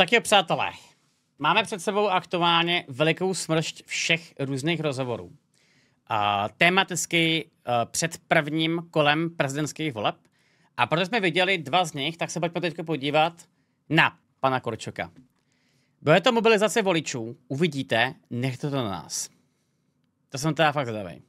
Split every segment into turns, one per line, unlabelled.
Tak jo, přátelé, máme před sebou aktuálně velikou smršť všech různých rozhovorů. Uh, tématicky uh, eh, před prvním kolem prezidentských voleb. A protože jsme viděli dva z nich, tak se pojďme teď podívat na pana Korčoka. Bude to mobilizace voličů, uvidíte, nechte to na nás. To jsem teda fakt zadavej.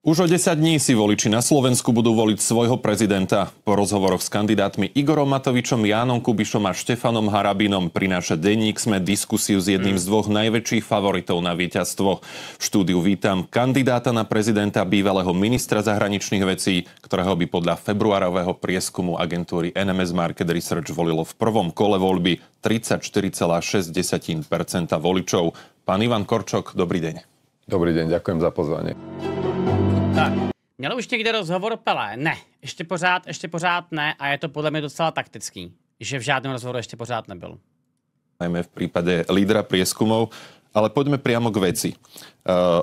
Už o 10 dní si voliči na Slovensku budú voliť svojho prezidenta. Po rozhovoroch s kandidátmi Igorom Matovičom, Jánom Kubišom a Štefanom Harabinom prináša denník sme diskusiu s jedným z dvoch najväčších favoritov na víťazstvo. V štúdiu vítam kandidáta na prezidenta bývalého ministra zahraničných vecí, ktorého by podľa februárového prieskumu agentúry NMS Market Research volilo v prvom kole voľby 34,6% voličov. Pán Ivan Korčok, dobrý deň.
Dobrý deň, ďakujem za pozvanie.
Tak. Měl už někde rozhovor Pele? Ne, ještě pořád, ještě pořád ne a je to podle mě docela taktický, že v žádném rozhovoru ještě pořád nebyl.
Najmä v prípade lídra prieskumov, ale poďme priamo k veci. Uh, eh,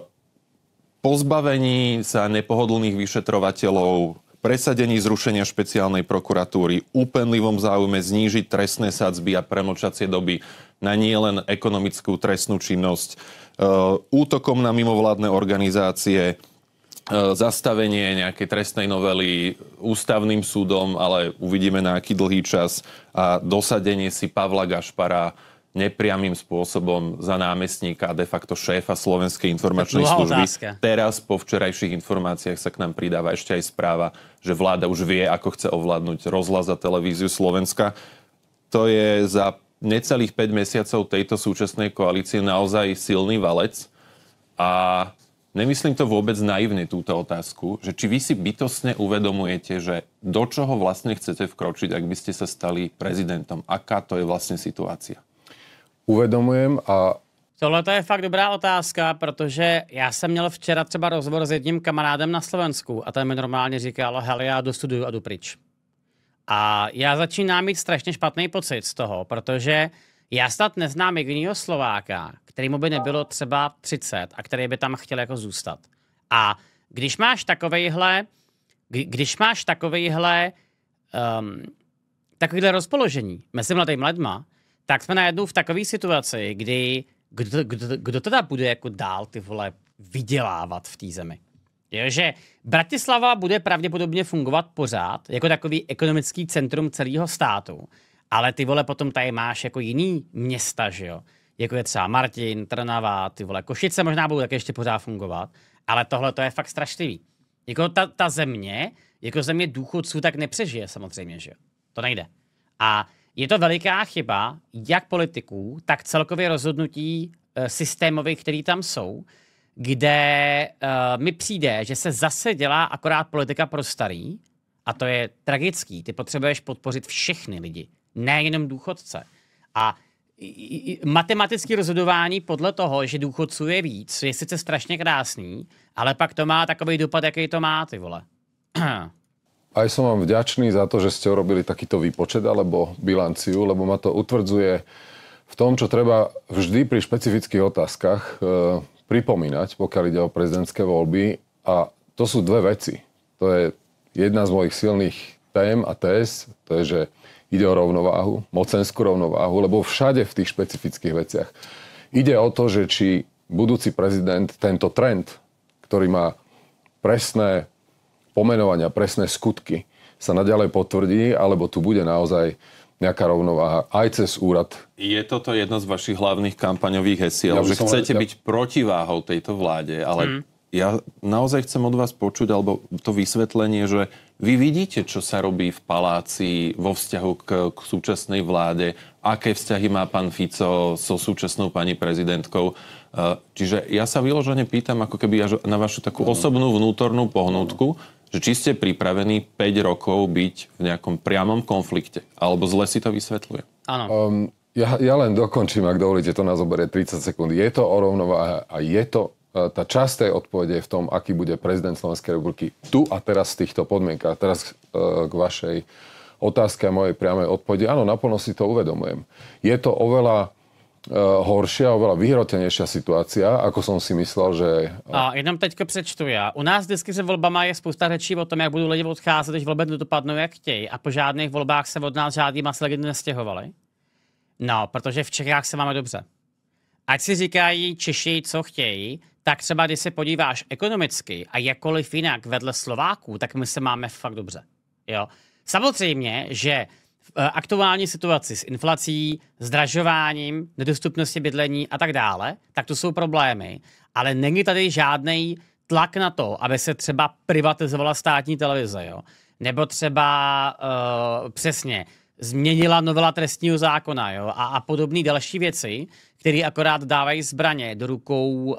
po zbavení sa nepohodlných vyšetrovateľov presadení zrušenia špeciálnej prokuratúry, úpenlivom záujme znížiť trestné sadzby a premočacie doby na nielen ekonomickú trestnú činnosť, eh, útokom na mimovládne organizácie, E, zastavenie nejakej trestnej novely ústavným súdom, ale uvidíme na aký dlhý čas a dosadenie si Pavla Gašpara nepriamým spôsobom za námestníka a de facto šéfa Slovenskej informačnej služby. Otázka. Teraz po včerajších informáciách sa k nám pridáva ešte aj správa, že vláda už vie, ako chce ovládnuť rozhlas a televíziu Slovenska. To je za necelých 5 mesiacov tejto súčasnej koalície naozaj silný valec a Nemyslím to vôbec naivne túto otázku, že či vy si bytosne uvedomujete, že do čoho vlastne chcete vkročiť, ak by ste sa stali prezidentom. Aká to je vlastne
situácia? Uvedomujem a
Tohle to je fakt dobrá otázka, protože já jsem měl včera třeba rozhovor s jedním kamarádem na Slovensku a ten mi normálně říkal, hele, já dostuduju a jdu pryč. A já začínám mít strašně špatný pocit z toho, protože Já snad neznám jediného Slováka, kterýmu by nebylo třeba 30 a který by tam chtěl jako zůstat. A když máš takovejhle, když máš takovejhle, um, takovýhle rozpoložení mezi mladými lidma, tak jsme najednou v takové situaci, kdy kdo, kdo, kdo teda bude jako dál ty vole vydělávat v té zemi. Jo, že Bratislava bude pravděpodobně fungovat pořád jako takový ekonomický centrum celého státu, ale ty vole potom tady máš jako jiný města, že jo? Jako je třeba Martin, Trnava, ty vole, Košice možná budou také ještě pořád fungovat, ale tohle to je fakt strašlivý. Jako ta, ta země, jako země důchodců, tak nepřežije samozřejmě, že jo? To nejde. A je to veliká chyba jak politiků, tak celkově rozhodnutí e, systémových, které tam jsou, kde e, mi přijde, že se zase dělá akorát politika pro starý a to je tragický. Ty potřebuješ podpořit všechny lidi nejenom důchodce. A matematické rozhodování podle toho, že důchodců je víc, je sice strašně krásný, ale pak to má takový dopad, jaký to má, ty vole.
A som vám vďačný za to, že ste urobili takýto výpočet alebo bilanciu, lebo ma to utvrdzuje v tom, čo treba vždy pri špecifických otázkach e, pripomínať, pokiaľ ide o prezidentské voľby. A to sú dve veci. To je jedna z mojich silných tém a tés, to je, že Ide o rovnováhu, mocenskú rovnováhu, lebo všade v tých špecifických veciach. Ide o to, že či budúci prezident tento trend, ktorý má presné pomenovania, presné skutky, sa naďalej potvrdí, alebo tu bude naozaj nejaká rovnováha aj cez úrad.
Je toto jedno z vašich hlavných kampaňových hesiel, ja že chcete ja... byť protiváhou tejto vláde, ale mm. ja naozaj chcem od vás počuť, alebo to vysvetlenie, že vy vidíte, čo sa robí v palácii vo vzťahu k, k súčasnej vláde, aké vzťahy má pán Fico so súčasnou pani prezidentkou. E, čiže ja sa vyložene pýtam ako keby až na vašu takú osobnú vnútornú pohnutku, že či ste pripravení 5 rokov byť v nejakom priamom konflikte. Alebo zle si to vysvetľuje.
Áno. Um, ja, ja len dokončím, ak dovolíte, to nás oberie 30 sekúnd. Je to o rovnováhe a je to E, tá časť tej odpovede je v tom, aký bude prezident Slovenskej republiky tu a teraz v týchto podmienkach. Teraz e, k vašej otázke a mojej priamej odpovede. Áno, naplno si to uvedomujem. Je to oveľa e, horší a oveľa vyhrotenejšia situácia, ako som si myslel, že...
A jenom teďka přečtu já. U nás vždycky se volbama je spousta řečí o tom, jak budou lidi odcházet, když volby nedopadnou, jak chtějí. A po žádných volbách se od nás žádný lidi nestěhovali. No, protože v Čechách se máme dobře. Ať si říkají Češi, co chtějí, tak třeba, když se podíváš ekonomicky a jakkoliv jinak vedle Slováků, tak my se máme fakt dobře. Jo? Samozřejmě, že v eh, aktuální situaci s inflací, zdražováním, nedostupnosti bydlení a tak dále, tak to jsou problémy, ale není tady žádný tlak na to, aby se třeba privatizovala státní televize, jo? nebo třeba uh, přesně změnila novela trestního zákona jo? a, a podobné další věci, který akorát dávají zbraně do rukou, uh,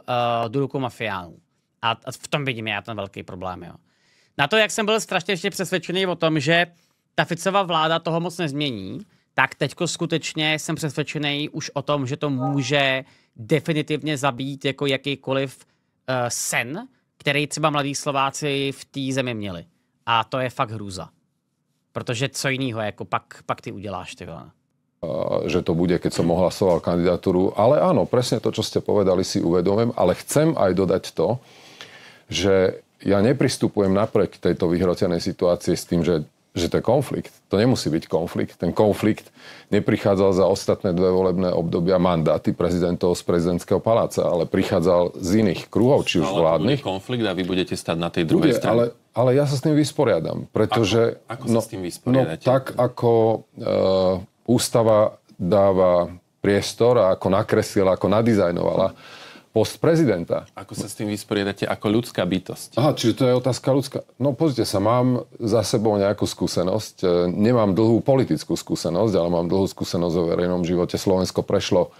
do rukou mafiánů. A, a v tom vidím já ten velký problém. Jo. Na to, jak jsem byl strašně ještě přesvědčený o tom, že ta Ficová vláda toho moc nezmění, tak teďko skutečně jsem přesvědčený už o tom, že to může definitivně zabít jako jakýkoliv uh, sen, který třeba mladí Slováci v té zemi měli. A to je fakt hrůza. Protože co jiného, jako pak, pak ty uděláš, ty vole.
Eh, že to bude, keď som ohlasoval kandidatúru. Ale áno, presne to, čo ste povedali, si uvedomujem, ale chcem aj dodať to, že ja nepristupujem napriek tejto vyhrotenej situácii s tým, že, že to je konflikt. To nemusí byť konflikt. Ten konflikt neprichádzal za ostatné dve volebné obdobia mandáty prezidentov z prezidentského paláca, ale prichádzal z iných kruhov, či už vládnych.
Ale konflikt a vy budete stať na tej druhej bude, strane. Ale,
ale ja sa s tým vysporiadam, pretože... Ako, ako no, sa s tým no, no, vysporiadate? No tak ako... E, ústava dáva priestor a ako nakreslila, ako nadizajnovala post prezidenta. Ako sa s
tým vysporiadate ako ľudská bytosť?
Aha, čiže to je otázka ľudská. No pozrite sa, mám za sebou nejakú skúsenosť. E, nemám dlhú politickú skúsenosť, ale mám dlhú skúsenosť o verejnom živote. Slovensko prešlo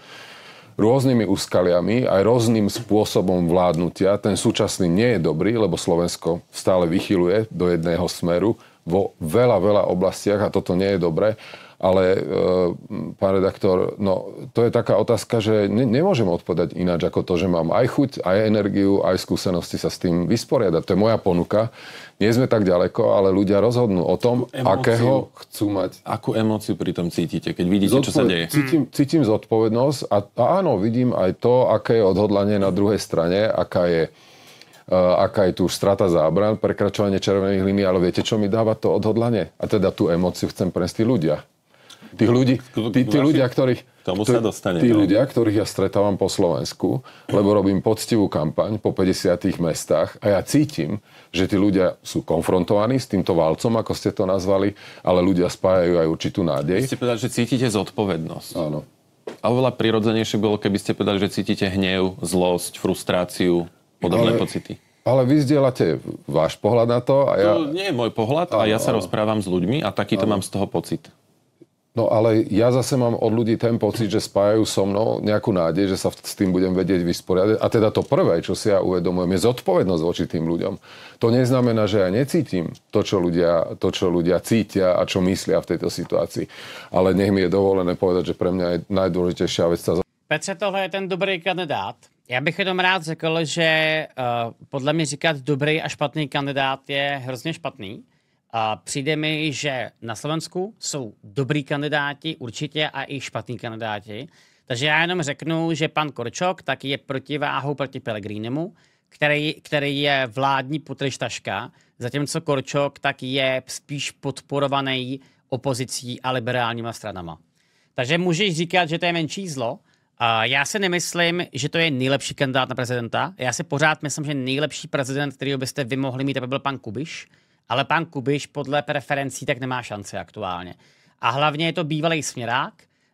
rôznymi úskaliami, aj rôznym spôsobom vládnutia. Ten súčasný nie je dobrý, lebo Slovensko stále vychyluje do jedného smeru vo veľa, veľa oblastiach a toto nie je dobré. Ale e, pán redaktor, no to je taká otázka, že ne, nemôžem odpovedať ináč ako to, že mám aj chuť, aj energiu, aj skúsenosti sa s tým vysporiadať. To je moja ponuka. Nie sme tak ďaleko, ale ľudia rozhodnú o tom, emóciu, akého
chcú mať. Akú emóciu pri tom cítite, keď vidíte, Zodpoved- čo sa deje? Cítim,
cítim zodpovednosť a, a áno, vidím aj to, aké je odhodlanie na druhej strane, aká je e, aká je tu už strata zábran, prekračovanie červených línií, ale viete, čo mi dáva to odhodlanie? A teda tú emóciu chcem preniesť ľudia. Tých ľudí, tí, tí ľudia, ktorých... Tomu sa dostane. Tí ľudia, ktorých ja stretávam po Slovensku, lebo robím poctivú kampaň po 50 mestách a ja cítim, že tí ľudia sú konfrontovaní s týmto valcom, ako ste to nazvali, ale ľudia spájajú aj určitú nádej. Ste povedali, že cítite zodpovednosť. Áno.
A oveľa prirodzenejšie bolo, keby ste povedali, že cítite hnev, zlosť, frustráciu, podobné ale, pocity.
Ale vy zdieľate váš pohľad na to a ja... To nie je môj pohľad
áno, a ja sa áno. rozprávam s ľuďmi a takýto áno. mám z toho pocit.
No ale ja zase mám od ľudí ten pocit, že spájajú so mnou nejakú nádej, že sa s tým budem vedieť vysporiadať. A teda to prvé, čo si ja uvedomujem, je zodpovednosť voči tým ľuďom. To neznamená, že ja necítim to, čo ľudia, to, čo ľudia cítia a čo myslia v tejto situácii. Ale nech mi je dovolené povedať, že pre mňa je najdôležitejšia vec sa...
Petře, tohle je ten dobrý kandidát. Já bych jenom rád řekl, že uh, podle mě říkat dobrý a špatný kandidát je hrozně špatný. A přijde mi, že na Slovensku jsou dobrý kandidáti určitě a i špatní kandidáti. Takže já jenom řeknu, že pan Korčok tak je protiváhou proti Pelegrínemu, který, který je vládní potrištaška, zatímco Korčok tak je spíš podporovaný opozicí a liberálníma stranama. Takže můžeš říkat, že to je menší zlo, A já si nemyslím, že to je nejlepší kandidát na prezidenta. Já si pořád myslím, že nejlepší prezident, který byste vy mohli mít, aby byl pan Kubiš ale pan Kubiš podle preferencí tak nemá šanci aktuálně. A hlavně je to bývalý směrák,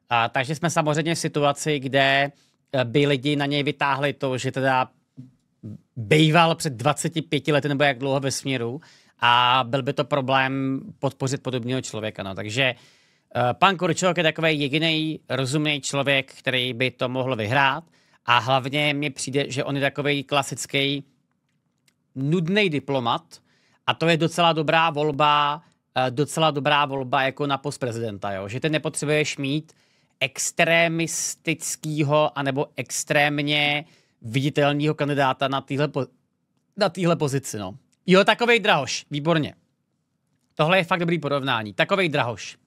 a, takže jsme samozřejmě v situaci, kde e, by lidi na něj vytáhli to, že teda býval před 25 lety nebo jak dlouho ve směru a byl by to problém podpořit podobného člověka. No. Takže e, pan Kurčok je takový jediný rozumný člověk, který by to mohl vyhrát a hlavně mi přijde, že on je takový klasický nudný diplomat, a to je docela dobrá volba, e, docela dobrá volba jako na post prezidenta, jo? že ty nepotřebuješ mít extremistického anebo extrémně viditelného kandidáta na téhle na týhle pozici. No. Jo, takovej drahoš, výborně. Tohle je fakt dobrý porovnání. Takovej drahoš.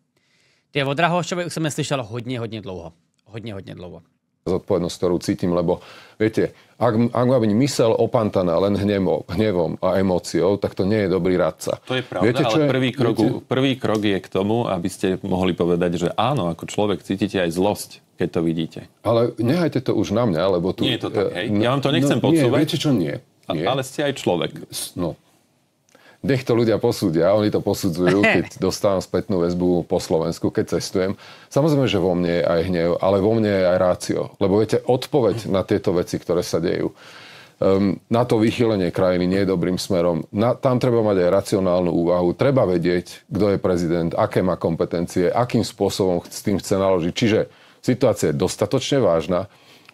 Ty o Drahošovi už jsem slyšel hodně, hodně dlouho. Hodně, hodně dlouho
zodpovednosť, ktorú cítim, lebo viete, ak, ak má byť mysel opantaná len hnevom, hnevom a emóciou, tak to nie je dobrý radca. To je pravda, viete, čo ale je? Prvý, krok, viete?
prvý krok je k tomu, aby ste mohli povedať, že áno, ako človek cítite aj zlosť, keď to
vidíte. Ale nehajte to už na mňa, lebo tu... Nie je to tak, hej? Eh, ja vám to no, nechcem no, podsúvať. Nie, viete čo, nie. nie. Ale ste aj človek. No, nech to ľudia posúdia, oni to posudzujú, keď dostávam spätnú väzbu po Slovensku, keď cestujem. Samozrejme, že vo mne je aj hnev, ale vo mne je aj rácio. Lebo viete, odpoveď na tieto veci, ktoré sa dejú, um, na to vychylenie krajiny nie je dobrým smerom. Na, tam treba mať aj racionálnu úvahu, treba vedieť, kto je prezident, aké má kompetencie, akým spôsobom s tým chce naložiť. Čiže situácia je dostatočne vážna,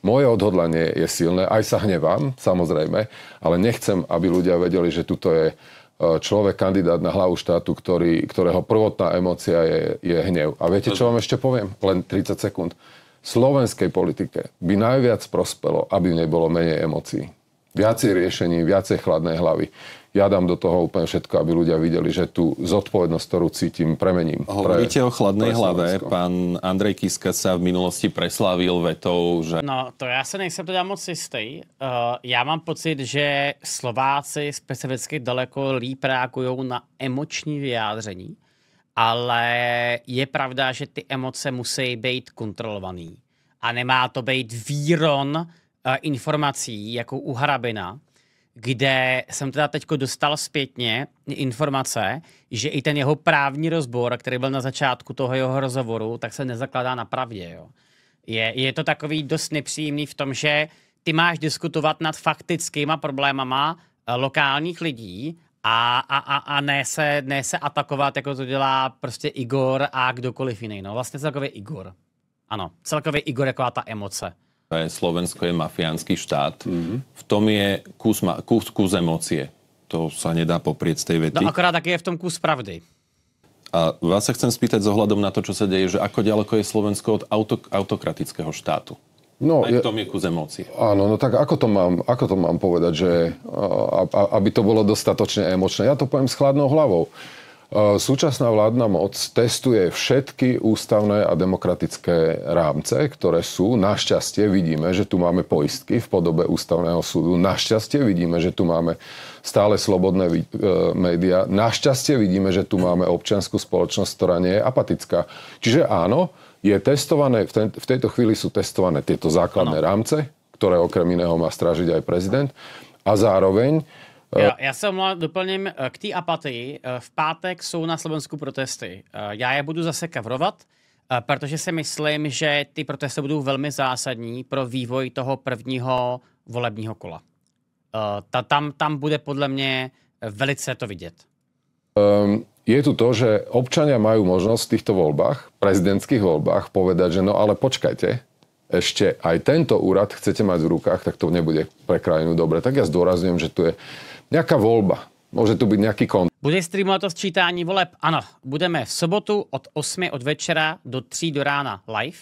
moje odhodlanie je silné, aj sa hnevám, samozrejme, ale nechcem, aby ľudia vedeli, že tuto je E, človek, kandidát na hlavu štátu, ktorý, ktorého prvotná emócia je, je hnev. A viete, čo vám ešte poviem? Len 30 sekúnd. Slovenskej politike by najviac prospelo, aby v nej bolo menej emócií. Viacej riešení, viacej chladnej hlavy ja dám do toho úplne všetko, aby ľudia videli, že tú zodpovednosť, ktorú cítim, premením. Hovoríte pre, o chladnej pre hlave.
Pán Andrej Kiska sa v minulosti preslávil vetou, že...
No, to já sa nejsem teda moc istý. Uh, eh, já mám pocit, že Slováci specificky daleko líp reagujú na emoční vyjádření, ale je pravda, že ty emoce musí být kontrolovaný. A nemá to být výron uh, informací jako u hrabina, kde jsem teda teďko dostal zpětně informace, že i ten jeho právní rozbor, který byl na začátku toho jeho rozhovoru, tak se nezakládá na pravdě. Jo. Je, je to takový dost nepříjemný v tom, že ty máš diskutovat nad faktickýma problémama eh, lokálních lidí a, a, a, a ne, se, ne se atakovat, jako to dělá prostě Igor a kdokoliv jiný. No vlastně celkově Igor. Ano, celkově Igor jako ta emoce
že Slovensko je mafiánsky štát. Mm-hmm. V tom je kus, kus, kus emócie. To sa nedá poprieť z tej vety. No akorát,
aký je v tom kus pravdy.
A vás sa chcem spýtať z ohľadom na to, čo sa deje, že ako ďaleko je Slovensko od auto, autokratického štátu? No, Aj v tom je kus emócie.
Áno, no tak ako to mám, ako to mám povedať, že, a, a, aby to bolo dostatočne emočné? Ja to poviem s chladnou hlavou. Eh, súčasná vládna moc testuje všetky ústavné a demokratické rámce, ktoré sú. Našťastie vidíme, že tu máme poistky v podobe ústavného súdu. Našťastie vidíme, že tu máme stále slobodné eh, médiá. Našťastie vidíme, že tu máme občianskú spoločnosť, ktorá nie je apatická. Čiže áno, je testované, v, tejto chvíli sú testované tieto základné rámce, ktoré okrem iného má strážiť aj prezident. A zároveň Eh, já,
já se omlouvám, doplním eh, k té apatii. Eh, v pátek jsou na Slovensku protesty. Já je budu zase kavrovat, protože si myslím, že ty protesty budou velmi zásadní pro vývoj toho prvního volebního kola. Ta, tam, tam bude podle mě velice to vidět.
Um, je tu to, že občania majú možnosť v týchto voľbách, prezidentských voľbách, povedať, že no ale počkajte, ešte aj tento úrad chcete mať v rukách, tak to nebude pre krajinu dobre. Tak ja zdôrazňujem, že tu je Nejaká voľba. Môže tu byť nejaký kon.
Bude streamovať to sčítání voleb? Ano, budeme v sobotu od 8 od večera do 3 do rána live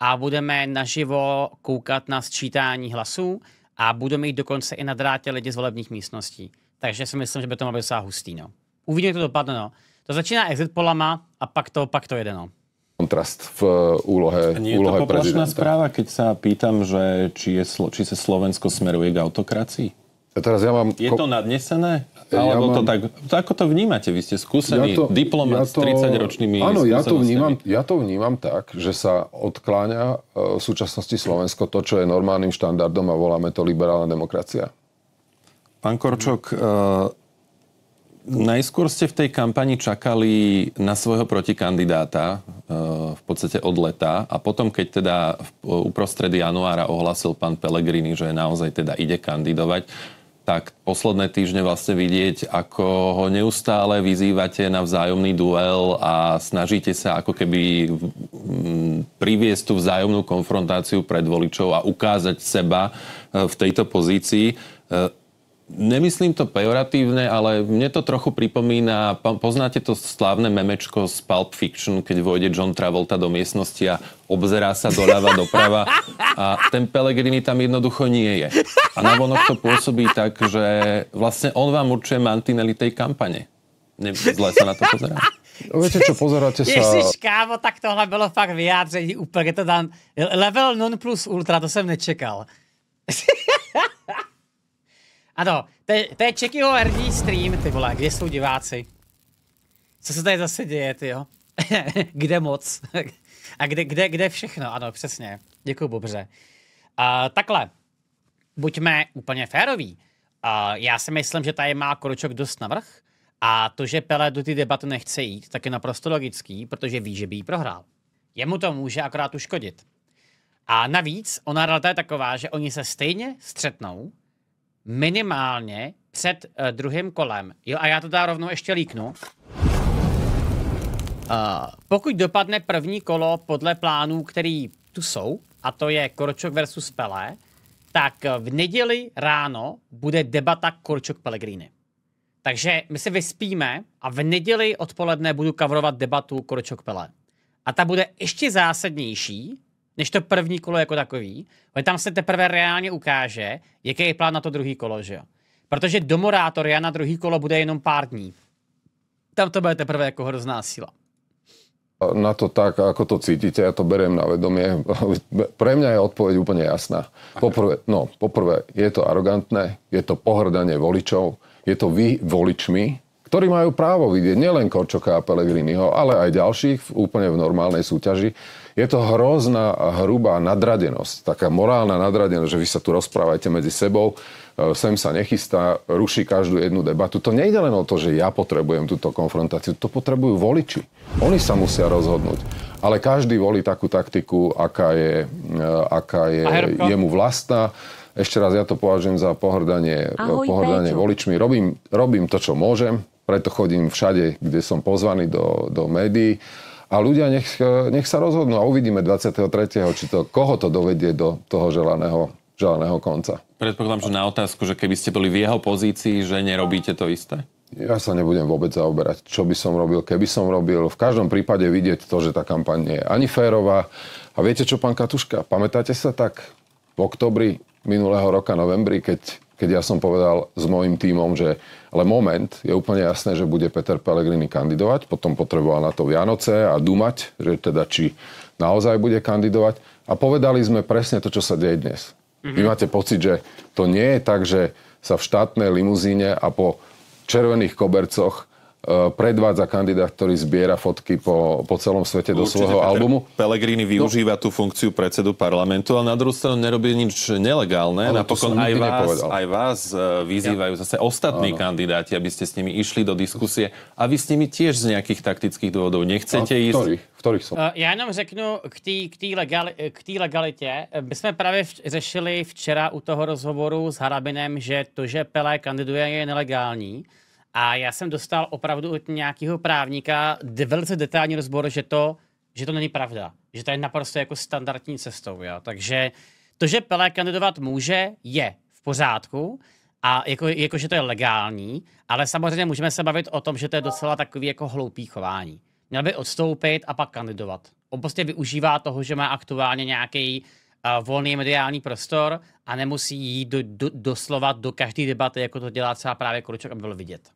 a budeme naživo koukat na sčítání hlasů a budeme jít dokonce i na drátě lidi z volebních místností. Takže si myslím, že by to malo byť docela hustý. No. Uvidíme, to dopadne. No. To začíná exit polama a pak to, pak to jede. No
kontrast v eh, úlohe, prezidenta.
Nie je to poplašná
správa, keď sa pýtam, že či, je, či sa Slovensko smeruje k autokracii? A teraz ja mám... Je to nadnesené? Ja Alebo ja mám... to tak... Ako to vnímate? Vy ste skúsený ja to, diplomat ja to, s 30-ročnými Áno, ja to, vnímam,
ja to vnímam tak, že sa odkláňa e, v súčasnosti Slovensko to, čo je normálnym štandardom a voláme to liberálna demokracia.
Pán Korčok, e, najskôr ste v tej kampani čakali na svojho protikandidáta e, v podstate od leta a potom, keď teda uprostred januára ohlasil pán Pellegrini, že naozaj teda ide kandidovať, tak posledné týždne vlastne vidieť, ako ho neustále vyzývate na vzájomný duel a snažíte sa ako keby mm, priviesť tú vzájomnú konfrontáciu pred voličov a ukázať seba e, v tejto pozícii. E, Nemyslím to pejoratívne, ale mne to trochu pripomína, poznáte to slávne memečko z Pulp Fiction, keď vojde John Travolta do miestnosti a obzerá sa doľava, doprava a ten Pellegrini tam jednoducho nie je. A vonok to pôsobí tak, že vlastne on vám určuje mantinely tej kampane. zle sa na to pozerá.
No viete čo, pozeráte
sa... Ježiš, kámo, tak tohle bylo fakt vyjádření úplně, to dám... Level non plus ultra, to jsem nečekal. A to, to je, to je Čekyho hrdí stream, ty vole, kde jsou diváci? Co se tady zase děje, ty jo? kde moc? A kde, kde, kde všechno? Ano, přesně. Děkuji, Bobře. A takhle, buďme úplně féroví. A já si myslím, že tady má koročok dost navrh a to, že Pele do té debaty nechce jít, tak je naprosto logický, protože ví, že by jí prohrál. Jemu to může akorát uškodit. A navíc, ona realita je taková, že oni se stejně střetnou, minimálně před uh, druhým kolem. Jo, a já to dá teda rovnou ještě líknu. Uh, pokud dopadne první kolo podle plánů, který tu jsou, a to je Korčok versus Pelé, tak eh, v neděli ráno bude debata Korčok Pellegrini. Takže my se vyspíme a v neděli odpoledne budu kavrovat debatu Korčok Pelé. A ta bude ještě zásadnější, než to první kolo jako takový. Ale tam se teprve reálně ukáže, jaký je plán na to druhý kolo, že jo. Protože do já na druhý kolo bude jenom pár dní. Tam to bude teprve jako hrozná síla.
Na to tak, ako to cítite, ja to beriem na vedomie. Pre mňa je odpoveď úplne jasná. Poprvé, no, poprvé, je to arogantné, je to pohrdanie voličov, je to vy voličmi, ktorí majú právo vidieť nielen Korčoka a Pelegriniho, ale aj ďalších úplne v normálnej súťaži je to hrozná, hrubá nadradenosť, taká morálna nadradenosť, že vy sa tu rozprávajte medzi sebou, e, sem sa nechystá, ruší každú jednu debatu. To nejde len o to, že ja potrebujem túto konfrontáciu, to potrebujú voliči. Oni sa musia rozhodnúť. Ale každý volí takú taktiku, aká je, e, aká je jemu vlastná. Ešte raz, ja to považujem za pohrdanie, Ahoj, pohrdanie voličmi. Robím, robím to, čo môžem, preto chodím všade, kde som pozvaný do, do médií a ľudia nech, eh, nech sa rozhodnú a uvidíme 23. či to, koho to dovedie do toho želaného, želaného konca.
Predpokladám, že na otázku, že keby ste boli v jeho pozícii, že nerobíte to isté?
Ja sa nebudem vôbec zaoberať, čo by som robil, keby som robil. V každom prípade vidieť to, že tá kampaň nie je ani férová. A viete čo, pán Katuška, pamätáte sa tak v oktobri minulého roka, novembri, keď keď ja som povedal s môjim tímom, že ale moment, je úplne jasné, že bude Peter Pellegrini kandidovať, potom potreboval na to Vianoce a dumať, že teda či naozaj bude kandidovať. A povedali sme presne to, čo sa deje dnes. Mm-hmm. Vy máte pocit, že to nie je tak, že sa v štátnej limuzíne a po červených kobercoch Eh, predvádza kandidát, ktorý zbiera fotky po, po celom svete do svojho Peter albumu.
Pelegrini no. využíva no. tú funkciu predsedu parlamentu, ale na druhú stranu nerobí nič nelegálne. Ale Napokon aj vás, aj eh, vás vyzývajú zase ostatní ano. kandidáti, aby ste s nimi išli do diskusie a vy s nimi tiež z nejakých taktických dôvodov nechcete ísť. Ktorých som? Eh,
já jenom řeknu k té k legali, legalitě. My jsme právě v, řešili včera u toho rozhovoru s Harabinem, že to, že Pelé kandiduje, je nelegální. A já jsem dostal opravdu od nějakého právníka velice detailní rozbor, že to, že to není pravda. Že to je naprosto jako standardní cestou. Jo? Takže to, že Pelé kandidovat může, je v pořádku a jako, jako, že to je legální, ale samozřejmě můžeme se bavit o tom, že to je docela takový jako hloupý chování. Měl by odstoupit a pak kandidovat. On prostě využívá toho, že má aktuálně nějaký uh, volný mediální prostor a nemusí jít do, do, doslova do každé debaty, jako to dělá třeba právě Kruček, aby byl vidět.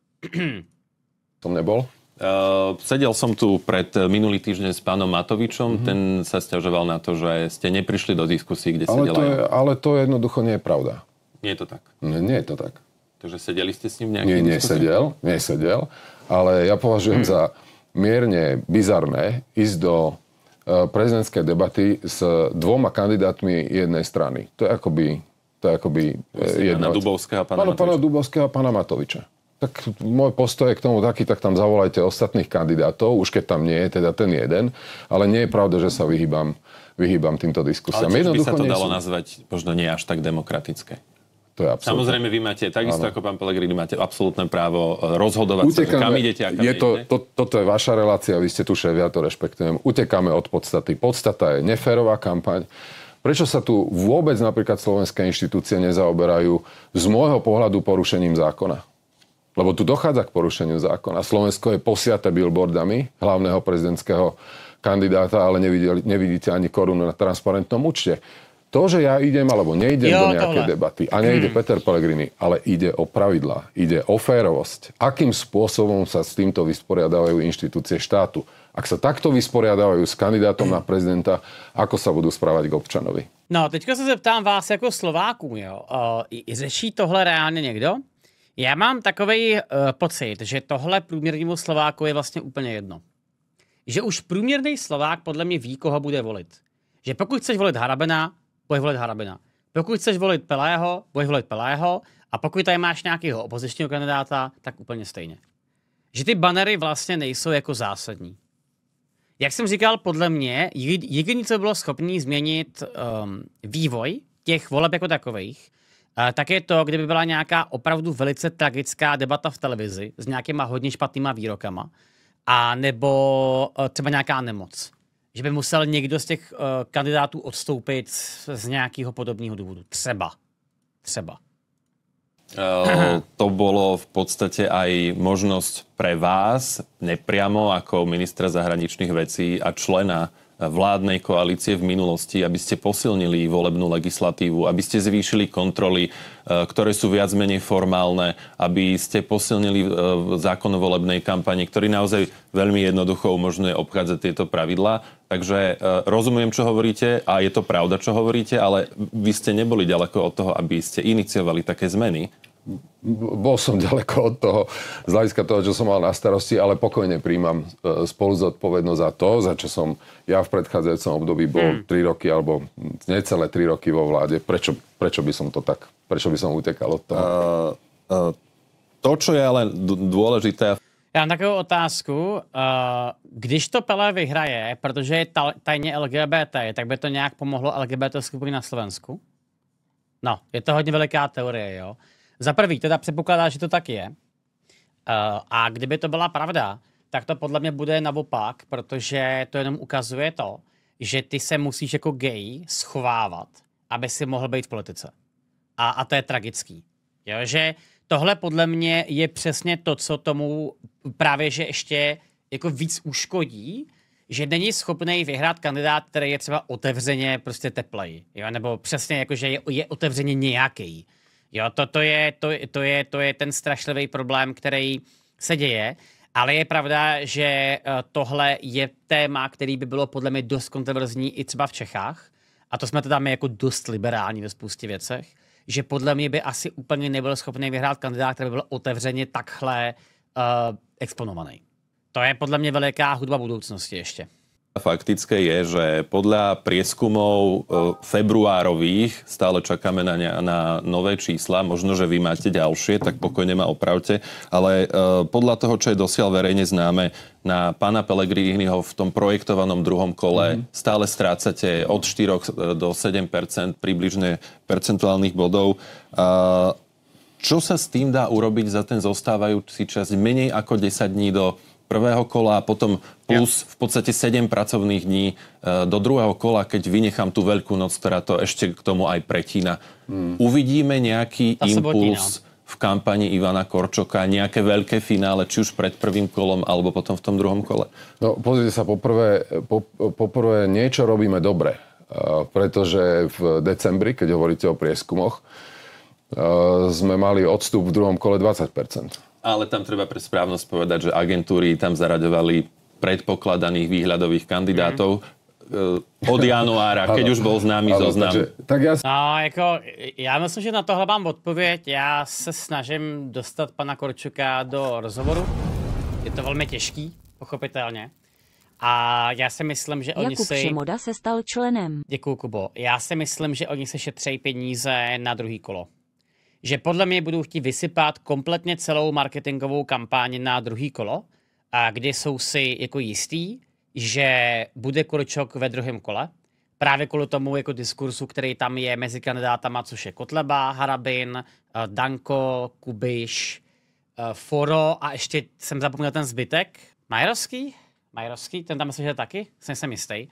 Som nebol. Uh, sedel som tu pred eh, minulý týždeň s pánom Matovičom, mm-hmm. ten sa stiažoval na to, že ste neprišli do
diskusí, kde ale sedela... To je, ale to jednoducho nie je pravda. Nie je to tak? Nie, nie je to tak. Takže
sedeli ste s
ním nejakým Nie, nesedel, nesedel, ale ja považujem hm. za mierne bizarné ísť do eh, prezidentskej debaty s eh, dvoma kandidátmi jednej strany. To je akoby, to je akoby jedno. Pána Dubovského a pána, pána Dubovského a pána Matoviča tak môj postoj je k tomu taký, tak tam zavolajte ostatných kandidátov, už keď tam nie je teda ten jeden, ale nie je pravda, že sa vyhýbam, vyhýbam týmto diskusiám. Ale by sa to dalo sú...
nazvať možno nie až tak demokratické? To je Samozrejme, vy máte, takisto ano. ako pán Pelegrini, máte absolútne právo e, rozhodovať Utekáme, sa, kam idete a kam je to,
to, Toto je vaša relácia, vy ste tu šéf, ja to rešpektujem. Utekáme od podstaty. Podstata je neférová kampaň. Prečo sa tu vôbec napríklad slovenské inštitúcie nezaoberajú z môjho pohľadu porušením zákona? Lebo tu dochádza k porušeniu zákona. Slovensko je posiate billboardami hlavného prezidentského kandidáta, ale nevideli, nevidíte ani korunu na transparentnom účte. To, že ja idem alebo neidem jo, do nejakej tohle. debaty, a nejde hmm. Peter Pellegrini, ale ide o pravidlá, ide o férovosť. Akým spôsobom sa s týmto vysporiadávajú inštitúcie štátu? Ak sa takto vysporiadávajú s kandidátom na prezidenta, ako sa budú správať k občanovi?
No, teďka sa zeptám vás ako Slováku, jo. Uh, řeší tohle reálne niekto? Já mám takový uh, eh, pocit, že tohle průměrnému Slováku je vlastně úplně jedno. Že už průměrný Slovák podle mě ví, koho bude volit. Že pokud chceš volit Harabena, budeš volit Harabena. Pokud chceš volit Pelého, budeš volit Pelého. A pokud tady máš nějakého opozičního kandidáta, tak úplně stejně. Že ty banery vlastně nejsou jako zásadní. Jak jsem říkal, podle mě jediné, co bylo schopný změnit um, vývoj těch voleb jako takových, Eh, tak je to, kdyby byla nějaká opravdu velice tragická debata v televizi s nějakýma hodně špatnýma výrokama a nebo eh, třeba nějaká nemoc. Že by musel někdo z těch uh, kandidátů odstoupit z nějakého podobného důvodu. Třeba. Třeba. Uh,
to bolo v podstate aj možnosť pre vás nepriamo ako ministra zahraničných vecí a člena vládnej koalície v minulosti, aby ste posilnili volebnú legislatívu, aby ste zvýšili kontroly, e, ktoré sú viac menej formálne, aby ste posilnili e, zákon o volebnej kampani, ktorý naozaj veľmi jednoducho umožňuje obchádzať tieto pravidlá. Takže e, rozumiem, čo hovoríte a je to pravda, čo hovoríte, ale vy ste neboli ďaleko od toho, aby ste iniciovali také zmeny
bol som ďaleko od toho, z hľadiska toho, čo som mal na starosti, ale pokojne príjmam e, spolu zodpovednosť za to, za čo som ja v predchádzajúcom období bol mm. 3 roky alebo necelé 3 roky vo vláde. Prečo, prečo by som to tak, prečo by som utekal od toho? Uh, uh, to, čo je ale dôležité...
Já mám takovou otázku. Uh, když to Pele vyhraje, protože je tajně LGBT, tak by to nějak pomohlo LGBT skupiny na Slovensku? No, je to hodně veliká teorie, jo. Za prvý, teda předpokládá, že to tak je. Eh, a kdyby to byla pravda, tak to podle mě bude naopak, protože to jenom ukazuje to, že ty se musíš jako gay schovávat, aby si mohl být v politice. A, a to je tragický. Jo, že tohle podle mě je přesně to, co tomu právě, že ještě jako víc uškodí, že není schopný vyhrát kandidát, který je třeba otevřeně prostě teplej, jo? nebo přesně jako, že je, je otevřeně nějaký. Jo, to, to, je, to, to, je, to je ten strašlivý problém, který se děje. Ale je pravda, že eh, tohle je téma, který by bylo podle mě dost kontroverzní i třeba v Čechách. A to jsme teda my jako dost liberální ve spoustě věcech. Že podle mě by asi úplně nebyl schopný vyhrát kandidát, který by byl otevřeně takhle uh, exponovaný. To je podle mě veliká hudba budoucnosti ještě
faktické je, že podľa prieskumov e, februárových stále čakáme na, na nové čísla, možno, že vy máte ďalšie, tak pokojne ma opravte, ale e, podľa toho, čo je dosiaľ verejne známe, na pána Pelegriniho v tom projektovanom druhom kole mm-hmm. stále strácate od 4 e, do 7 približne percentuálnych bodov. Čo sa s tým dá urobiť za ten zostávajúci čas menej ako 10 dní do prvého kola a potom plus v podstate 7 pracovných dní e, do druhého kola, keď vynechám tú veľkú noc, ktorá to ešte k tomu aj pretína. Hmm. Uvidíme nejaký tá impuls no. v kampani Ivana Korčoka, nejaké veľké finále, či už pred prvým kolom, alebo potom v tom druhom kole?
No, pozrite sa, poprvé, po, poprvé niečo robíme dobre, e, pretože v decembri, keď hovoríte o prieskumoch, e, sme mali odstup v druhom kole 20
ale tam treba pre správnosť povedať, že agentúry tam zaraďovali predpokladaných výhľadových kandidátov, mm-hmm od januára, keď už bol známy zoznam. Takže,
tak já... No, ako, ja myslím, že na tohle mám odpověď. Já se snažím dostat pana Korčuka do rozhovoru. Je to velmi ťažký, pochopitelně. A já si myslím, že oni Jakub si... Šimoda
se stal členem. Děkuju, Kubo.
Já si myslím, že oni se šetřejí peníze na druhý kolo že podle mě budou chtít vysypat kompletně celou marketingovou kampáň na druhý kolo, a kde jsou si jako jistí, že bude Kurčok ve druhém kole, právě kvůli tomu jako diskursu, který tam je mezi kandidátama, což je Kotleba, Harabin, eh, Danko, Kubiš, eh, Foro a ještě jsem zapomněl ten zbytek, Majerovský? Majerovský, ten tam myslím, že taky, jsem se jistý.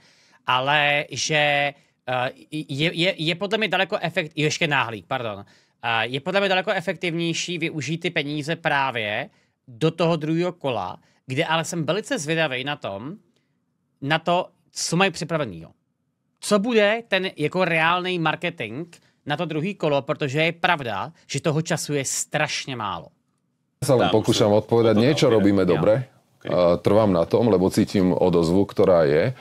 Ale že eh, je, je, je podle mě daleko efekt, ještě náhlík, pardon, je podle mě daleko efektivnější využít ty peníze právě do toho druhého kola, kde ale jsem velice zvědavý na tom, na to, co mají připravenýho. Co bude ten jako reálný marketing na to druhý kolo, protože je pravda, že toho času je strašně málo.
Ja sa len pokúšam odpovedať, niečo robíme dobre, trvám na tom, lebo cítim odozvu, ktorá je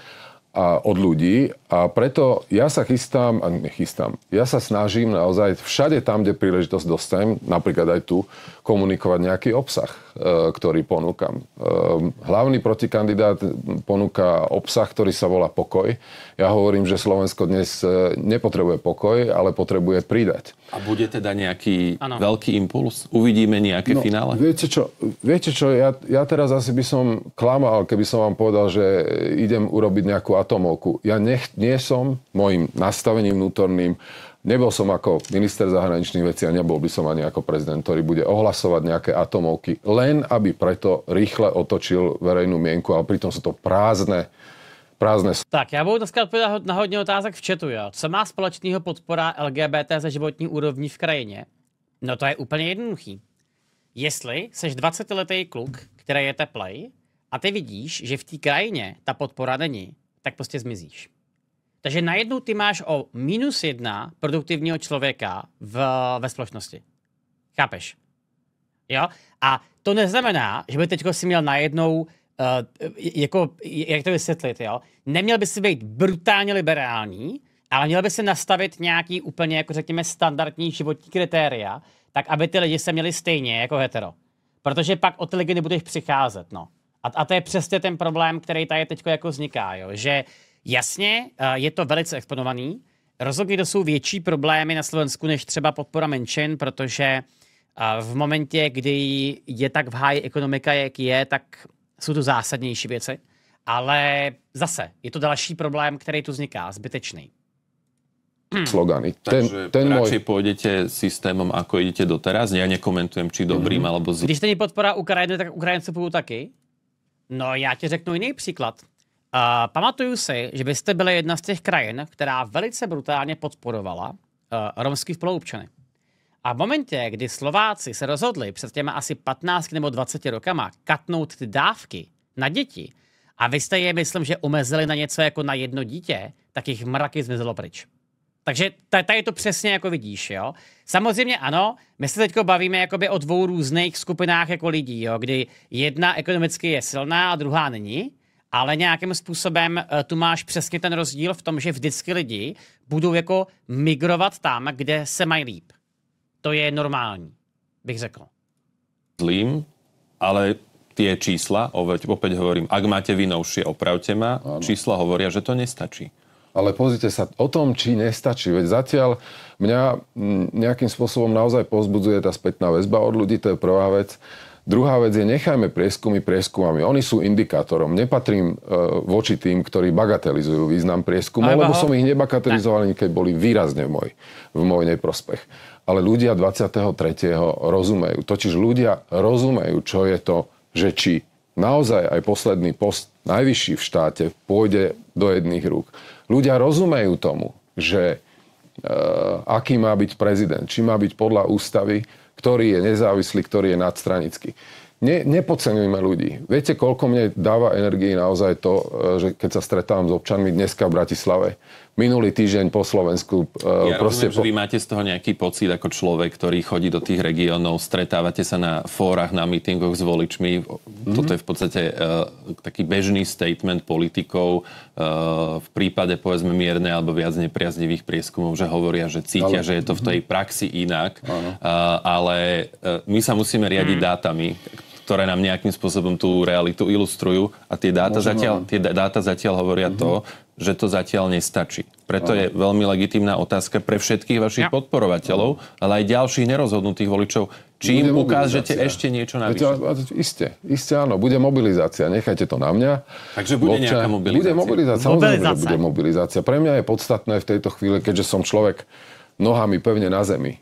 a od ľudí a preto ja sa chystám, a nechystám, ja sa snažím naozaj všade tam, kde príležitosť dostanem, napríklad aj tu, komunikovať nejaký obsah, e, ktorý ponúkam. E, hlavný protikandidát ponúka obsah, ktorý sa volá pokoj, ja hovorím, že Slovensko dnes e, nepotrebuje pokoj, ale potrebuje pridať.
A bude teda nejaký ano. veľký impuls? Uvidíme nejaké no, finále?
Viete čo, viete čo ja, ja teraz asi by som klamal, keby som vám povedal, že idem urobiť nejakú atomovku. Ja nech, nie som môjim nastavením vnútorným Nebol som ako minister zahraničných vecí a nebol by som ani ako prezident, ktorý bude ohlasovať nejaké atomovky, len aby preto rýchle otočil verejnú mienku, ale pritom sú to prázdne prázdne.
Tak, já budu dneska odpovědět na hodně otázek v chatu, jo. Co má společného podpora LGBT ze životní úrovní v krajině? No to je úplně jednoduchý. Jestli seš 20-letý kluk, který je teplej, a ty vidíš, že v té krajině ta podpora není, tak prostě zmizíš. Takže najednou ty máš o minus jedna produktivního člověka v, ve společnosti. Chápeš? Jo? A to neznamená, že by teď si měl najednou Eh, jako, jak to vysvětlit, jo? Neměl by si být brutálně liberální, ale měl by si nastavit nějaký úplně, jako řekněme, standardní životní kritéria, tak aby ty lidi se měli stejně jako hetero. Protože pak o ty lidi nebudeš přicházet, no. A, a to je přesně ten problém, který tady teď jako vzniká, jo? že jasně, eh, je to velice exponovaný, rozhodně to jsou větší problémy na Slovensku než třeba podpora menšin, protože eh, v momentě, kdy je tak v háji ekonomika, jak je, tak jsou to zásadnější věci, ale zase je to další problém, který tu vzniká, zbytečný.
Slogany. Ten, Takže ten radšej môj... pôjdete systémom, ako idete doteraz. Ja nekomentujem, či dobrým mm alebo zlým. Když
není podpora Ukrajiny, tak Ukrajinci pôjdu taky. No já ti řeknu jiný příklad. Uh, pamatuju si, že byste byli jedna z těch krajin, která velice brutálně podporovala uh, romských spoluobčany. A v momentě, kdy Slováci se rozhodli před těma asi 15 nebo 20 rokama katnout ty dávky na děti, a vy jste je, myslím, že omezili na něco jako na jedno dítě, tak jich mraky zmizelo pryč. Takže tady to přesně jako vidíš, jo. Samozřejmě ano, my se teď bavíme jakoby o dvou různých skupinách jako lidí, jo, kdy jedna ekonomicky je silná a druhá není, ale nějakým způsobem e, tu máš přesně ten rozdíl v tom, že vždycky lidi budou jako migrovat tam, kde se mají líp to je normální, bych řekl.
Zlým, ale tie čísla, opäť hovorím, ak máte vy novšie, opravte ma, ano. čísla hovoria, že to nestačí.
Ale pozrite sa, o tom, či nestačí, veď zatiaľ mňa nejakým spôsobom naozaj pozbudzuje tá spätná väzba od ľudí, to je prvá vec. Druhá vec je, nechajme prieskumy prieskumami. Oni sú indikátorom. Nepatrím e, voči tým, ktorí bagatelizujú význam prieskumov, lebo som ich nebagatelizoval, keď boli výrazne v môj, v môj neprospech ale ľudia 23. rozumejú. Totiž ľudia rozumejú, čo je to, že či naozaj aj posledný post najvyšší v štáte pôjde do jedných rúk. Ľudia rozumejú tomu, že e, aký má byť prezident, či má byť podľa ústavy, ktorý je nezávislý, ktorý je nadstranický. Ne, nepodceňujme ľudí. Viete, koľko mne dáva energii naozaj to, e, že keď sa stretávam s občanmi dneska v Bratislave, minulý týždeň po Slovensku. Eh, ja proste rozumiem,
po... že vy máte z toho nejaký pocit ako človek, ktorý chodí do tých regiónov, stretávate sa na fórach, na mítingoch s voličmi. Mm-hmm. Toto je v podstate uh, taký bežný statement politikov uh, v prípade povedzme mierne alebo viac nepriaznivých prieskumov, že hovoria, že cítia, ale... že je to v tej mhm. praxi inak, uh, ale uh, my sa musíme riadiť mm. dátami, ktoré nám nejakým spôsobom tú realitu ilustrujú a tie dáta, Môžeme. zatiaľ, tie dáta zatiaľ hovoria mm-hmm. to, že to zatiaľ nestačí. Preto je veľmi legitímna otázka pre všetkých vašich ja. podporovateľov, ale aj ďalších nerozhodnutých voličov. Či im ukážete ešte niečo navyše?
Viete, iste, áno, bude mobilizácia, nechajte to na mňa. Takže bude Občan, nejaká mobilizácia? Bude mobilizácia, samozrejme, mobilizácia. že bude mobilizácia. Pre mňa je podstatné v tejto chvíli, keďže som človek nohami pevne na zemi,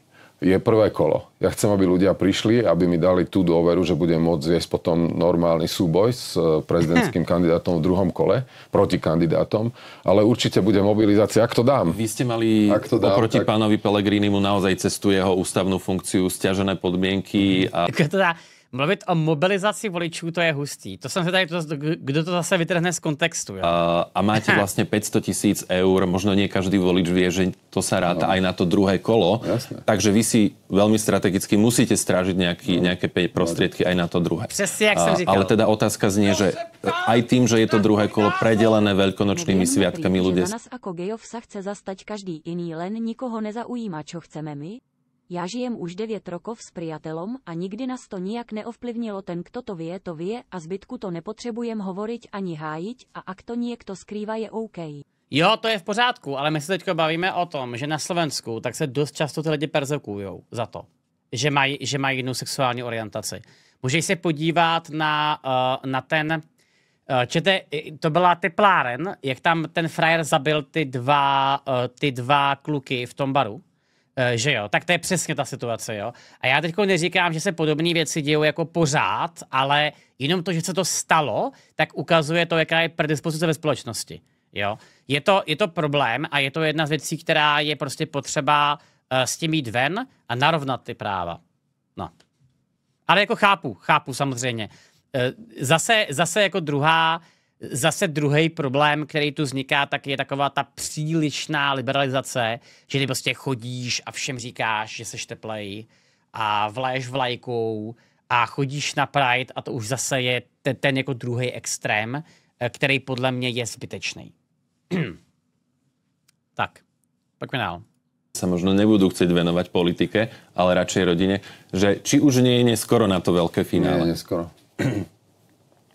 je prvé kolo. Ja chcem, aby ľudia prišli, aby mi dali tú dôveru, že budem môcť viesť potom normálny súboj s eh, prezidentským kandidátom v druhom kole, proti kandidátom, ale určite bude mobilizácia, ak to dám. Vy ste mali ak to dám, oproti tak...
pánovi Pelegrínimu naozaj cestu jeho ústavnú funkciu, stiažené podmienky. A...
Ak teda Mluvit o mobilizaci voličů, to je hustý. To jsem se tady, to, kdo to zase vytrhne z kontextu. Jo?
Uh, a máte vlastne 500 tisíc eur, možno nie každý volič vie, že to sa ráta no. aj na to druhé kolo. Jasne. Takže vy si veľmi strategicky musíte strážiť nejaký, no. nejaké prostriedky aj na to druhé. Přesne, jak uh, som říkal. Ale teda otázka znie, že aj tým, že je to druhé kolo predelené veľkonočnými sviatkami ľudia... Na
nás ako gejov sa chce zastať každý iný, len nikoho nezaujíma, čo chceme my, ja žijem už 9 rokov s priateľom a nikdy nás to nijak neovplyvnilo ten kto to vie, to vie a zbytku to nepotřebujem hovoriť ani hájiť a ak to niekto skrýva je OK.
Jo, to je v pořádku, ale my se teďko bavíme o tom, že na Slovensku tak se dost často ty lidi perzekují za to, že mají, že mají jinou sexuální orientaci. Můžeš se podívat na, uh, na ten, uh, čete, to byla tepláren, jak tam ten frajer zabil ty dva, uh, ty dva kluky v tom baru. Eh, že jo, tak to je přesně ta situace, jo. A já teď neříkám, že se podobné věci dějí jako pořád, ale jenom to, že se to stalo, tak ukazuje to, jaká je predispozice ve společnosti, jo. Je to, je to problém a je to jedna z věcí, která je prostě potřeba uh, s tím jít ven a narovnat ty práva. No. Ale jako chápu, chápu samozřejmě. Uh, zase, zase jako druhá zase druhý problém, který tu vzniká, tak je taková ta přílišná liberalizace, že ty prostě chodíš a všem říkáš, že seš teplej a vleješ vlajkou a chodíš na Pride a to už zase je ten, ten jako druhý extrém, eh, který podle mě je zbytečný. tak, poďme dál
sa možno nebudú chcieť venovať politike, ale radšej rodine, že či už nie je neskoro na to veľké finále. Nie,
neskoro.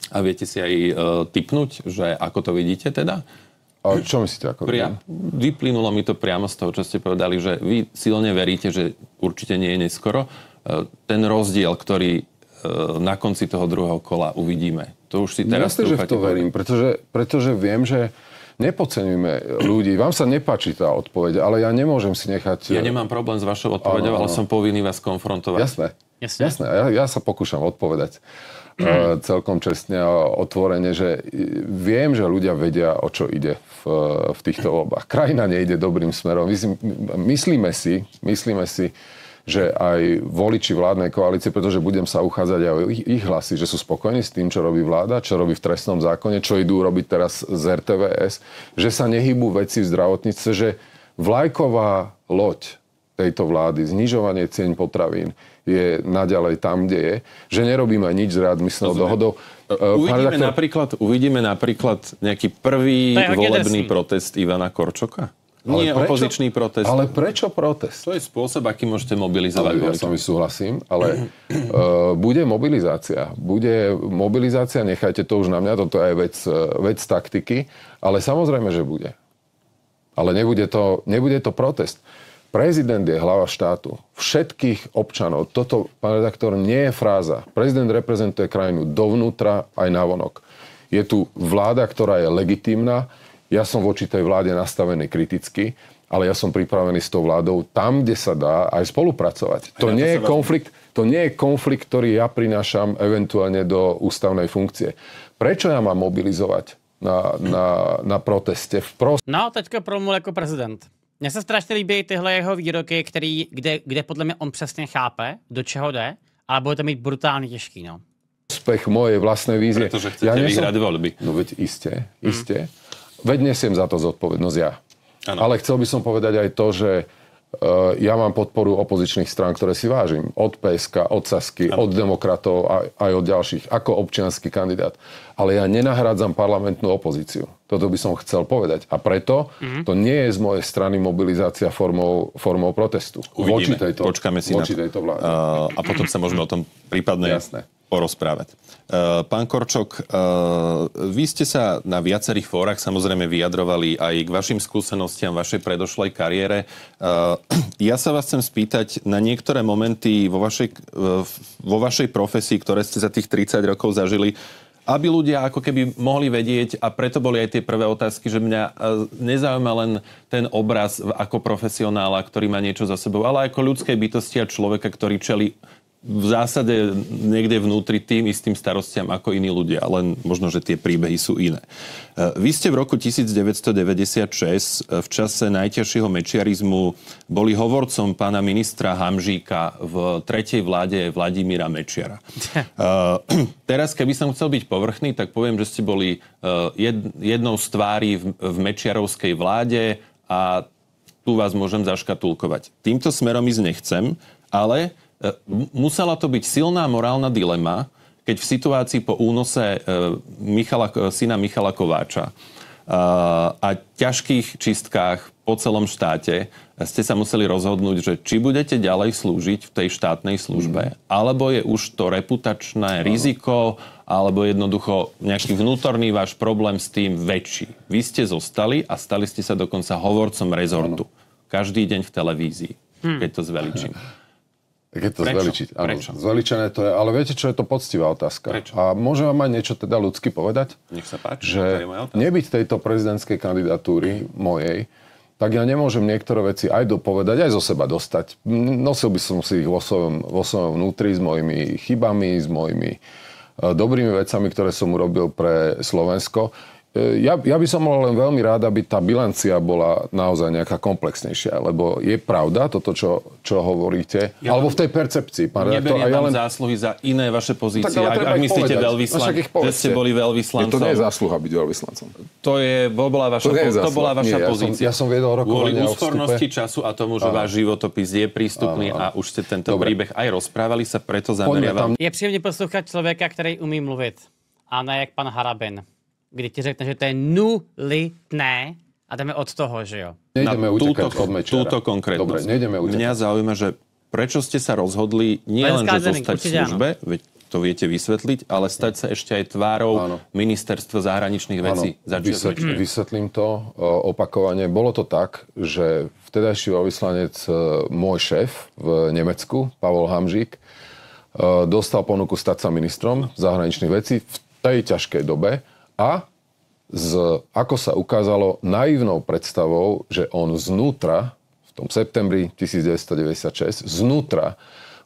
A viete si aj e, typnúť, že ako to vidíte teda?
A čo myslíte ako? Pria-
vyplynulo mi to priamo z toho, čo ste povedali, že vy silne veríte, že určite nie je neskoro. E, ten rozdiel, ktorý e, na konci toho druhého kola uvidíme. To už si teraz Myslím, že v to
verím, pretože, pretože viem, že Nepocenujme ľudí. Vám sa nepáči tá odpoveď, ale ja nemôžem si nechať... Ja nemám
problém s vašou odpoveďou, ale som povinný vás konfrontovať. Jasné.
Jasné. Jasné. Ja, ja sa pokúšam odpovedať. Eh, celkom čestne a otvorene, že viem, že ľudia vedia, o čo ide v, v týchto voľbách. Krajina nejde dobrým smerom. Myslíme si, myslíme si, že aj voliči vládnej koalície, pretože budem sa uchádzať aj o ich, ich hlasy, že sú spokojní s tým, čo robí vláda, čo robí v trestnom zákone, čo idú robiť teraz z RTVS, že sa nehybú veci v zdravotníctve, že vlajková loď tejto vlády, znižovanie cien potravín, je naďalej tam, kde je. Že nerobíme nič s readmisnou dohodou. E, e, uvidíme redaktor...
napríklad, uvidíme napríklad nejaký prvý volebný protest Ivana Korčoka?
Ale Nie prečo, opozičný protest. Ale prečo protest? To je
spôsob, aký môžete mobilizovať. Ale ja s
vami súhlasím, ale uh, bude mobilizácia. Bude mobilizácia, nechajte to už na mňa, toto je vec, vec taktiky, ale samozrejme, že bude. Ale nebude to, nebude to protest. Prezident je hlava štátu. Všetkých občanov. Toto, pán redaktor, nie je fráza. Prezident reprezentuje krajinu dovnútra aj navonok. Je tu vláda, ktorá je legitímna. Ja som voči tej vláde nastavený kriticky, ale ja som pripravený s tou vládou tam, kde sa dá aj spolupracovať. To, nie, je konflikt, to nie je konflikt, ktorý ja prinášam eventuálne do ústavnej funkcie. Prečo ja mám mobilizovať
na, na, na proteste v prost... No, teďka promul ako prezident. Mně se strašně líbí tyhle jeho výroky, který, kde, kde podle mě on přesně chápe, do čeho jde, ale bude to mít brutálně těžký, no.
Úspech moje vlastné vízie. Pretože chcete ja nesom... vyhrať voľby. No veď iste, mhm. iste. Mm. Veď nesiem za to zodpovednosť ja. Ano. Ale chcel by som povedať aj to, že Eh, ja mám podporu opozičných strán, ktoré si vážim. Od PSK, od Sasky, ano. od demokratov a aj od ďalších, ako občianský kandidát. Ale ja nenahrádzam parlamentnú opozíciu. Toto by som chcel povedať. A preto mm-hmm. to nie je z mojej strany mobilizácia formou, formou protestu. Uvidíme. Voči tejto, Počkáme si voči na... tejto vláde. Uh, a potom sa môžeme o tom
prípadne Jasné porozprávať. Eh, pán Korčok, eh, vy ste sa na viacerých fórach samozrejme vyjadrovali aj k vašim skúsenostiam, vašej predošlej kariére. Eh, ja sa vás chcem spýtať na niektoré momenty vo vašej, vo vašej profesii, ktoré ste za tých 30 rokov zažili, aby ľudia ako keby mohli vedieť a preto boli aj tie prvé otázky, že mňa nezaujíma len ten obraz ako profesionála, ktorý má niečo za sebou, ale ako ľudskej bytosti a človeka, ktorý čeli v zásade niekde vnútri tým istým starostiam ako iní ľudia, len možno, že tie príbehy sú iné. E, vy ste v roku 1996 e, v čase najťažšieho mečiarizmu boli hovorcom pána ministra Hamžíka v tretej vláde Vladimíra Mečiara. E, teraz, keby som chcel byť povrchný, tak poviem, že ste boli jednou z tvári v mečiarovskej vláde a tu vás môžem zaškatulkovať. Týmto smerom ísť nechcem, ale musela to byť silná morálna dilema, keď v situácii po únose e, Michala, e, syna Michala Kováča e, a ťažkých čistkách po celom štáte ste sa museli rozhodnúť, že či budete ďalej slúžiť v tej štátnej službe, mhm. alebo je už to reputačné riziko, alebo jednoducho nejaký vnútorný váš problém s tým väčší. Vy ste zostali a stali ste sa dokonca hovorcom rezortu. Každý deň v televízii, hm. keď to zveličím. Je to Prečo? zveličiť. Áno, Prečo?
Zveličené to je, ale viete, čo je to poctivá otázka. Prečo? A môžem vám aj niečo teda ľudsky povedať? Nech sa páči, že to nebyť tejto prezidentskej kandidatúry mojej, tak ja nemôžem niektoré veci aj dopovedať, aj zo seba dostať. Nosil by som si ich vo svojom, vo svojom vnútri s mojimi chybami, s mojimi e, dobrými vecami, ktoré som urobil pre Slovensko. E, ja, ja by som bol len veľmi rád, aby tá bilancia bola naozaj nejaká komplexnejšia, lebo je pravda toto, čo, čo hovoríte, ja alebo v tej percepcii, pán neberiem Neberie ja len...
zásluhy za iné vaše pozície, tak, ak, ak myslíte no, že ste boli veľvyslancom. Je to nie je
zásluha byť veľvyslancom. To, je, bola
vaša, to, je to bola vaša nie, pozícia. Ja som, ja som Kvôli úspornosti času a tomu, že váš životopis je prístupný áno, áno. a už ste tento Dobre. príbeh aj rozprávali, sa preto zameriavam.
Je príjemne poslúchať človeka, ktorý umí mluviť. A ne jak pán Haraben kde ti řekne, že to je nulitné a dáme od toho, že jo. Nejdeme no, utekať od mečera. Túto konkrétnosť. Dobre, nejdeme utekať. Mňa
zaujíma, že prečo ste sa rozhodli nie len, že zostať v službe, veď to viete vysvetliť, ale stať sa ešte aj tvárou áno. ministerstva zahraničných vecí. Áno, vysvetlím,
vysvetlím to e, opakovane. Bolo to tak, že vtedajší vyslanec, e, môj šéf v Nemecku, Pavol Hamžík, e, dostal ponuku stať sa ministrom zahraničných vecí v tej ťažkej dobe a s, ako sa ukázalo, naivnou predstavou, že on znútra, v tom septembri 1996, znútra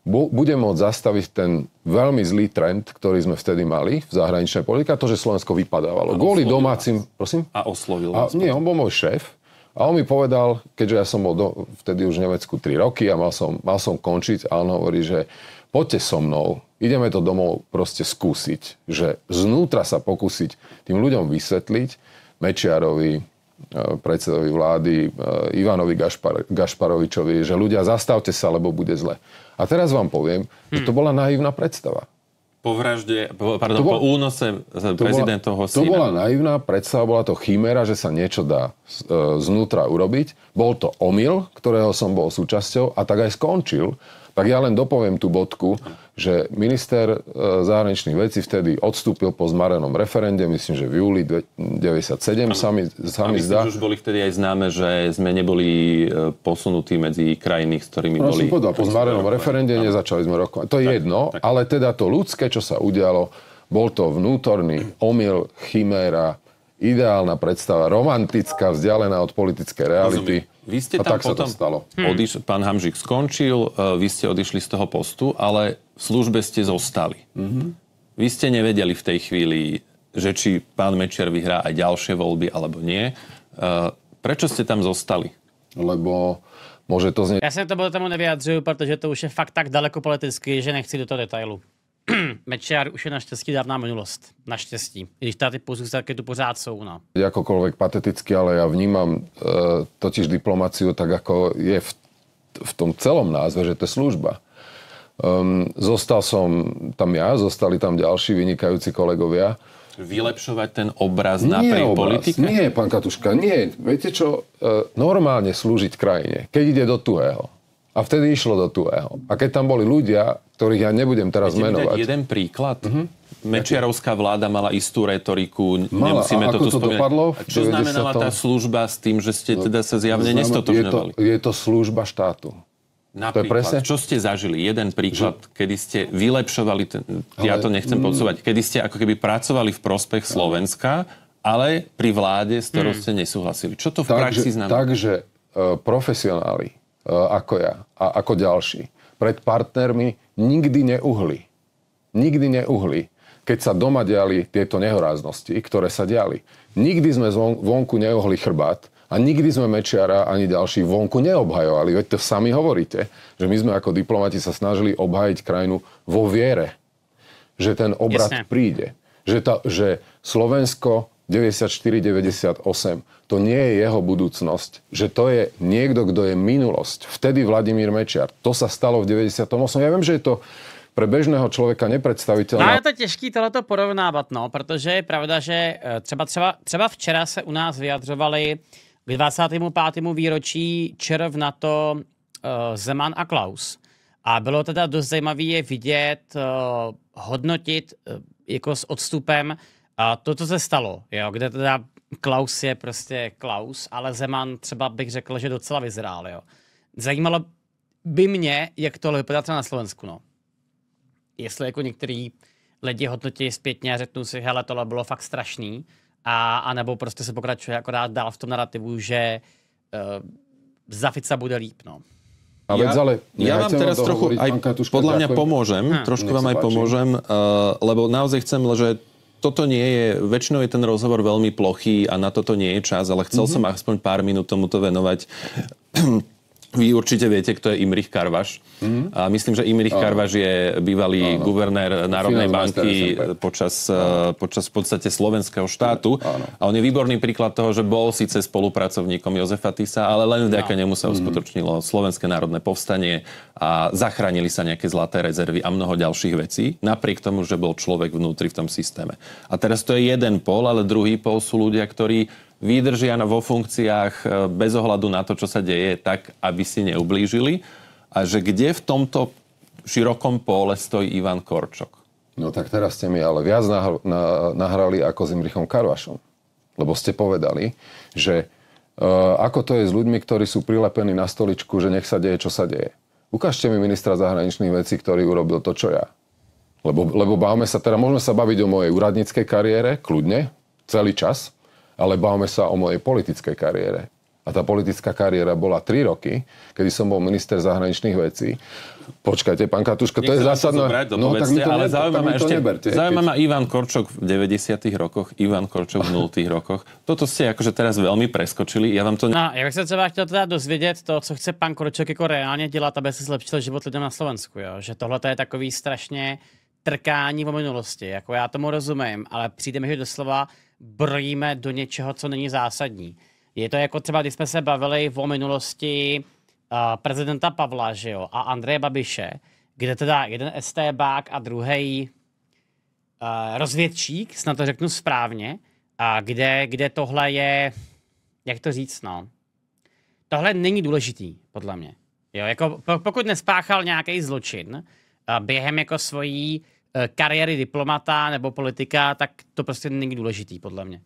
bude môcť zastaviť ten veľmi zlý trend, ktorý sme vtedy mali v zahraničnej politike, a to, že Slovensko vypadávalo. A Kvôli domácim... Vás. Prosím? A oslovil a, vás. Nie, on bol môj šéf. A on mi povedal, keďže ja som bol do, vtedy už v Nemecku 3 roky a mal som, mal som končiť, a on hovorí, že poďte so mnou, ideme to domov proste skúsiť. Že znútra sa pokúsiť tým ľuďom vysvetliť, Mečiarovi, e, predsedovi vlády, e, Ivanovi Gašpar, Gašparovičovi, že ľudia, zastavte sa, lebo bude zle. A teraz vám poviem, hmm. že hm. to bola naivná predstava.
Po vražde, po, pardon, to bol, po únose prezidentovho syna. To bola naivná
predstava, bola to chimera, že sa niečo dá e, znútra urobiť. Bol to omyl, ktorého som bol súčasťou a tak aj skončil. Tak ja len dopoviem tú bodku, že minister e, zahraničných vecí vtedy odstúpil po zmarenom referende, myslím, že v júli 1997 sa mi, sa mi zdá. už
boli vtedy aj známe, že sme neboli e, posunutí medzi krajiny, s ktorými no, boli... Podľa,
po zmarenom referende nezačali sme rokovať. To je tak, jedno, tak. ale teda to ľudské, čo sa udialo, bol to vnútorný omyl, chiméra, ideálna predstava, romantická, vzdialená od politickej reality. Rozumiem. Vy ste tam a tak potom, sa to stalo. Hmm. Odiš,
pán Hamžik skončil, e, vy ste odišli z toho postu, ale v službe ste zostali. Mm-hmm. Vy ste nevedeli v tej chvíli, že či pán Mečer vyhrá aj ďalšie voľby alebo nie. E, prečo ste tam zostali?
Lebo môže to
znieť... Ja
sa to tomu neviadzujú, pretože to už je fakt tak daleko politicky, že nechci do toho detailu. Mečiar už je naštěstí dávná minulost. Naštěstí. I když tady pozůstatky tu pořád jsou. No.
Jakokoliv pateticky, ale ja vnímam uh, eh, totiž diplomáciu tak, ako je v, v tom celom názve, že to je služba. Um, zostal som tam ja, zostali tam ďalší vynikajúci kolegovia.
Vylepšovať ten obraz na napriek politike?
Nie, pán Katuška, nie. Viete čo? E, normálne slúžiť krajine, keď ide do tuhého a vtedy išlo do tuého. A keď tam boli ľudia, ktorých ja nebudem teraz Viete menovať...
jeden príklad? Uh-huh. Mečiarovská vláda mala istú retoriku, mala, nemusíme a to tu to spomínať. Dopadlo? A čo znamenala tá služba s tým, že ste teda sa zjavne znamen... nestotožňovali?
Je to, je to služba štátu. Napríklad, to je presne?
čo ste zažili? Jeden príklad, že... kedy ste vylepšovali, ten, ja to nechcem mm. podsúvať, kedy ste ako keby pracovali v prospech Slovenska, ale pri vláde, s ktorou mm. ste nesúhlasili. Čo to v tak, praxi znamená?
Takže e, profesionáli, E, ako ja a ako ďalší. Pred partnermi nikdy neuhli. Nikdy neuhli, keď sa doma diali tieto nehoráznosti, ktoré sa diali. Nikdy sme vonku neuhli chrbát a nikdy sme Mečiara ani ďalší vonku neobhajovali. Veď to sami hovoríte, že my sme ako diplomati sa snažili obhajiť krajinu vo viere, že ten obrad Jasne. príde. Že, ta, že Slovensko 94-98. To nie je jeho budúcnosť, že to je niekto, kto je minulosť. Vtedy Vladimír Mečiar. To sa stalo v 98. Ja viem, že je to pre běžného člověka nepredstaviteľné. No je
to ťažké tohleto porovnávat, no, protože je pravda, že e, třeba, třeba, třeba včera se u nás vyjadřovali k 25. výročí červ na to uh, e, Zeman a Klaus. A bylo teda dost zajímavé je vidět, uh, hodnotit uh, jako s odstupem a to, co se stalo, jo, kde teda Klaus je prostě Klaus, ale Zeman třeba bych řekl, že docela vyzrál. Jo. Zajímalo by mě, jak tohle vypadá třeba na Slovensku. No. Jestli jako některý lidi hodnotí zpětně a řeknu si, hele, tohle bylo fakt strašný, a, a nebo prostě se pokračuje akorát dál v tom narrativu, že uh, za Fica bude líp. No. ja, ale ja vám teraz
trochu, aj, podľa mňa pomôžem, hm. trošku vám aj páči. pomôžem, uh, lebo naozaj chcem, že toto nie je, väčšinou je ten rozhovor veľmi plochý a na toto nie je čas, ale chcel mm-hmm. som aspoň pár minút tomuto venovať vy určite viete, kto je Imrich Karvaš. Mm-hmm. A myslím, že Imrich Karvaš je bývalý no. guvernér Národnej Finans banky počas, no. počas v podstate slovenského štátu. no. A on je výborný príklad toho, že bol síce spolupracovníkom Jozefa Tisa, ale len vďaka no. nemu sa mhm. uskutočnilo mm-hmm. Slovenské národné povstanie a zachránili sa nejaké zlaté rezervy a mnoho ďalších vecí, napriek tomu, že bol človek vnútri v tom systéme. A teraz to je jeden pol, ale druhý pol sú ľudia, ktorí vydržia vo funkciách e, bez ohľadu na to, čo sa deje, tak, aby si neublížili. A že kde v tomto širokom pole stojí Ivan Korčok?
No tak teraz ste mi ale viac nahr- nahrali ako s Imrichom Karvašom. Lebo ste povedali, že e, ako to je s ľuďmi, ktorí sú prilepení na stoličku, že nech sa deje, čo sa deje. Ukážte mi ministra zahraničných vecí, ktorý urobil to, čo ja. Lebo, lebo bavme sa, teda môžeme sa baviť o mojej úradníckej kariére, kľudne, celý čas ale bavme sa o mojej politickej kariére. A tá politická kariéra bola 3 roky, kedy som bol minister zahraničných vecí. Počkajte, pán Katuško, to je zásadné. no, tak mi to ale
zaujímavé ešte, neberte, zaujíma keď... Ivan Korčok v 90 rokoch, Ivan Korčok v 0 rokoch. Toto ste akože teraz veľmi preskočili, ja vám to... No,
ja bych sa teda chtěl teda dozvědět to, co chce pan Korčok jako reálně dělat, aby si zlepšil život lidem na Slovensku, jo? Že tohle je takový strašně trkání po minulosti, jako já tomu rozumím, ale přijde mi, že doslova brojíme do něčeho, co není zásadní. Je to jako třeba, když jsme se bavili o minulosti uh, prezidenta Pavla že jo, a Andreje Babiše, kde teda jeden STBák a druhý uh, eh, rozvědčík, snad to řeknu správně, a kde, kde tohle je, jak to říct, no, tohle není důležitý, podle mě. Jo, jako pokud nespáchal nějaký zločin uh, během jako svojí Eh, kariéry diplomata nebo politika, tak to prostě není důležitý, podle mě.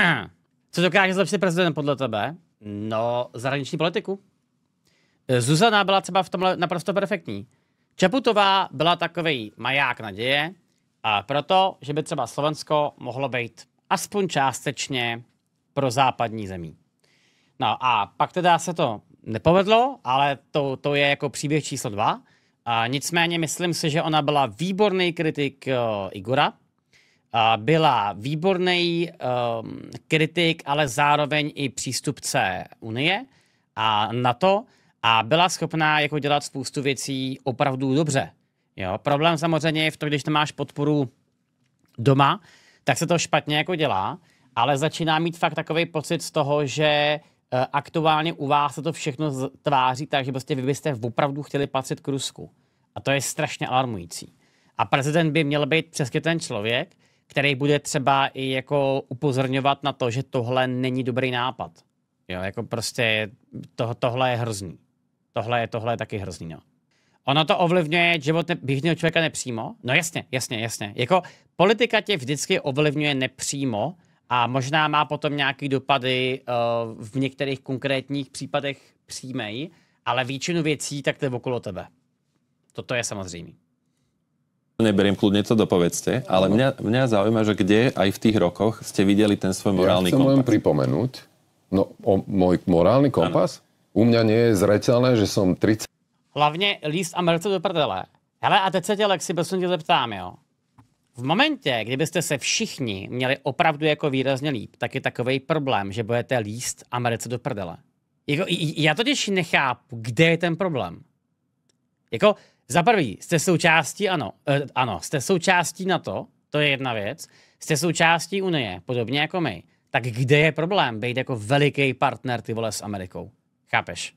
Co dokáže zlepšit prezident podle tebe? No, zahraniční politiku. Eh, Zuzana byla třeba v tomhle naprosto perfektní. Čaputová byla takový maják naděje, a proto, že by třeba Slovensko mohlo být aspoň částečně pro západní zemí. No a pak teda se to nepovedlo, ale to, to je jako příběh číslo dva. A nicméně myslím si, že ona byla výborný kritik uh, Igora, a byla výborný um, kritik, ale zároveň i přístupce Unie a NATO a byla schopná jako dělat spoustu věcí opravdu dobře. Jo? Problém samozřejmě je v tom, když máš podporu doma, tak se to špatně jako dělá, ale začíná mít fakt takový pocit z toho, že Eh, aktuálně u vás se to všechno tváří tak, že prostě vy byste opravdu chtěli patřit k Rusku. A to je strašně alarmující. A prezident by měl být přesně ten člověk, který bude třeba i jako upozorňovat na to, že tohle není dobrý nápad. Jo, jako prostě to, tohle je hrozný. Tohle je, tohle je taky hrozný, no. Ono to ovlivňuje život ne- běžného člověka nepřímo? No jasně, jasně, jasně. Jako politika tě vždycky ovlivňuje nepřímo, a možná má potom nějaký dopady uh, v některých konkrétních případech přímej, ale většinu věcí tak to je okolo tebe. Toto je samozřejmě.
Neberiem, kľudne to dopovedzte, ale mňa, mňa zaujíma, že kde aj v tých rokoch ste videli ten svoj morálny ja kompas.
Ja pripomenúť, no o, môj morálny kompas? Ano. U mňa nie je zreteľné, že
som 30... Hlavne líst a mrce do prdele. Hele, a teď se tě, Lexi, som tě zeptám, jo. V momentě, kdybyste se všichni měli opravdu jako výrazně líp, tak je takový problém, že budete líst Americe do prdele. Jako, já totiž nechápu, kde je ten problém. Jako, za prvý, jste součástí, ano, eh, ano, jste součástí NATO, to je jedna věc, jste součástí Unie, podobně jako my. Tak kde je problém být jako veliký partner ty vole s Amerikou? Chápeš?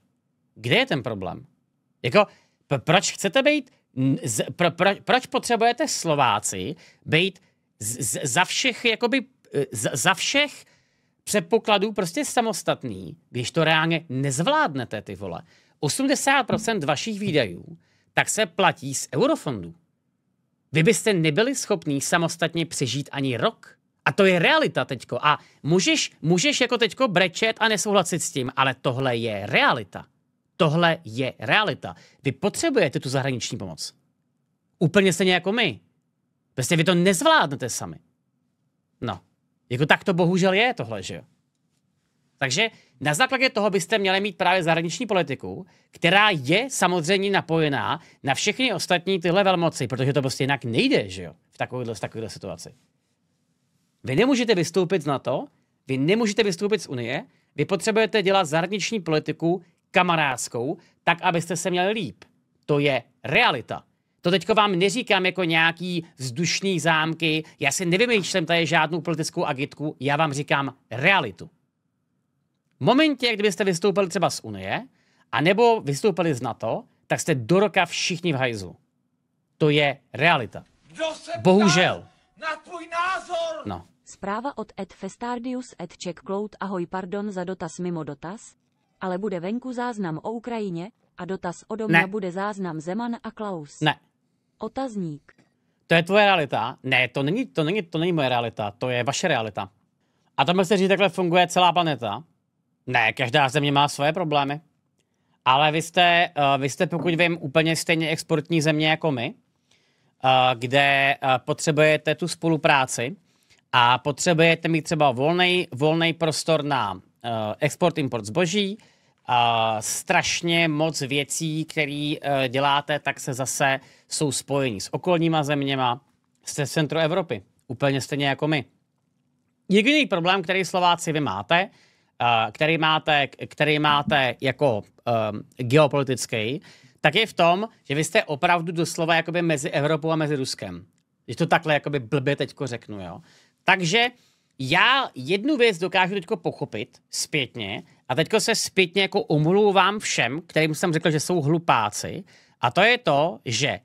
Kde je ten problém? Jako, proč chcete být z, pro, pro, proč potřebujete Slováci být z, z, za všech, jakoby, e, z, za všech předpokladů prostě samostatný, když to reálně nezvládnete, ty vole. 80% vašich výdajů tak se platí z eurofondů. Vy byste nebyli schopní samostatně přežít ani rok. A to je realita teďko. A můžeš, můžeš jako teďko brečet a nesouhlasit s tím, ale tohle je realita tohle je realita. Vy potřebujete tu zahraniční pomoc. Úplně stejně jako my. Prostě vy to nezvládnete sami. No. Jako tak to bohužel je tohle, že jo? Takže na základě toho byste měli mít právě zahraniční politiku, která je samozřejmě napojená na všechny ostatní tyhle velmoci, protože to prostě jinak nejde, že jo, v takovéhle, v situaci. Vy nemůžete vystoupit z NATO, vy nemůžete vystoupit z Unie, vy potřebujete dělat zahraniční politiku kamarádskou, tak abyste se měli líp. To je realita. To teďko vám neříkám jako nějaký vzdušný zámky, já si nevymýšlím tady žádnou politickou agitku, já vám říkám realitu. V momentě, kdybyste vystoupili třeba z Unie, a nebo vystoupili z NATO, tak jste do roka všichni v hajzlu. To je realita.
Bohužel. Na tvůj názor! No. Zpráva od Ed Festardius Ed Check Cloud. Ahoj, pardon za dotaz mimo dotaz ale bude venku záznam o Ukrajině a dotaz o mě bude záznam Zeman a Klaus. Ne. Otazník.
To je tvoje realita. Ne, to není, to není, to není moje realita, to je vaše realita. A tam se říct, takhle funguje celá planeta. Ne, každá země má svoje problémy. Ale vy jste, uh, vy jste, pokud vím, úplně stejně exportní země jako my, uh, kde uh, potřebujete tu spolupráci a potřebujete mít třeba volný prostor na Eh, export-import zboží, a strašně moc věcí, které eh, děláte, tak se zase jsou spojení s okolníma zeměma, se centru Evropy, úplně stejně jako my. Jediný problém, který Slováci vy máte, eh, který máte, který máte jako um, geopolitický, tak je v tom, že vy jste opravdu doslova jakoby mezi Evropou a mezi Ruskem. Je to takhle jakoby blbě teďko řeknu, jo. Takže já jednu věc dokážu teď pochopit zpětně a teď se zpětně jako omlouvám všem, kterým jsem řekl, že jsou hlupáci a to je to, že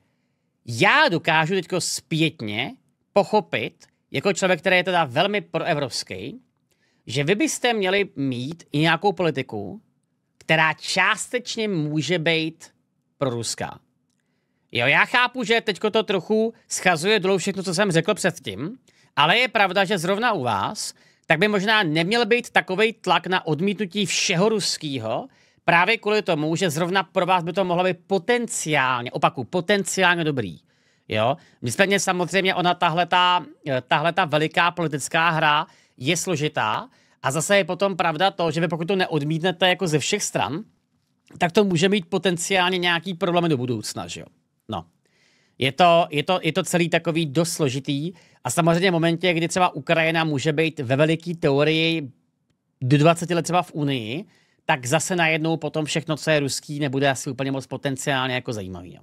já dokážu teď zpětně pochopit, jako člověk, který je teda velmi proevropský, že vy byste měli mít i nějakou politiku, která částečně může být proruská. Jo, já chápu, že teď to trochu schazuje dolů všechno, co jsem řekl předtím, ale je pravda, že zrovna u vás, tak by možná neměl být takový tlak na odmítnutí všeho ruského, právě kvůli tomu, že zrovna pro vás by to mohlo být potenciálně, opaku, potenciálně dobrý. Jo? Nicméně samozřejmě ona tahleta, eh, tahleta veliká politická hra je složitá a zase je potom pravda to, že vy pokud to neodmítnete jako ze všech stran, tak to může mít potenciálně nějaký problémy do budoucna, že jo? No. Je to, je to, je to celý takový dost složitý. A samozřejmě v momentě, kdy třeba Ukrajina může být ve veliké teorii do 20 let třeba v Unii, tak zase najednou potom všechno, co je ruský, nebude asi úplně moc potenciálně jako zajímavý. No.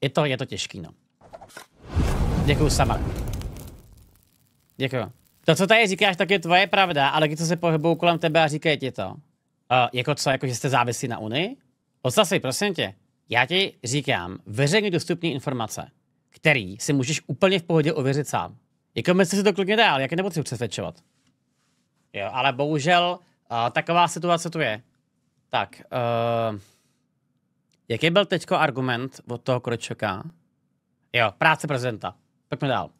Je to, je to těžký, no. Děkuju sama. Děkuju. To, co tady říkáš, tak je tvoje pravda, ale když se pohybou kolem tebe a říkají ti to. Uh, jako co, jako že jste závislí na Unii? Odstav si, prosím tě. Já ti říkám, veřejně dostupné informace který si můžeš úplně v pohodě ověřit sám. Jako myslím si to klidně dá, ale jak je nepotřebuji přesvědčovat. Jo, ale bohužel uh, taková situace tu je. Tak, uh, jaký byl teďko argument od toho Kročoka? Jo, práce prezidenta. Pojďme dál.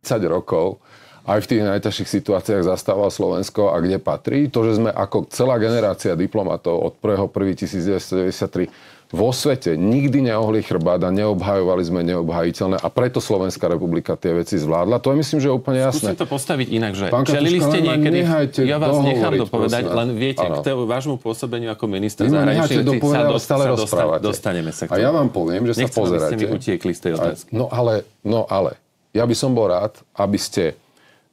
30 rokov aj v tých najťažších situáciách zastával Slovensko a kde patrí. To, že sme ako celá generácia diplomatov od 1.1.1993 vo svete nikdy neohli chrbát a neobhajovali sme neobhajiteľné a preto Slovenská republika tie veci zvládla. To je myslím, že je úplne jasné. Skúsim
to postaviť inak, že Pán čelili ste no, niekedy... Ja vás nechám dopovedať, len viete, ano. k tému vášmu pôsobeniu ako minister no, no, zahraničí, sa, do, stále sa dostane, dostaneme sa k tomu. A ja vám poviem, že Nechcem, sa pozeráte. Nechcem, aby ste mi utiekli z tej otázky. A,
no ale, no ale, ja by som bol rád, aby ste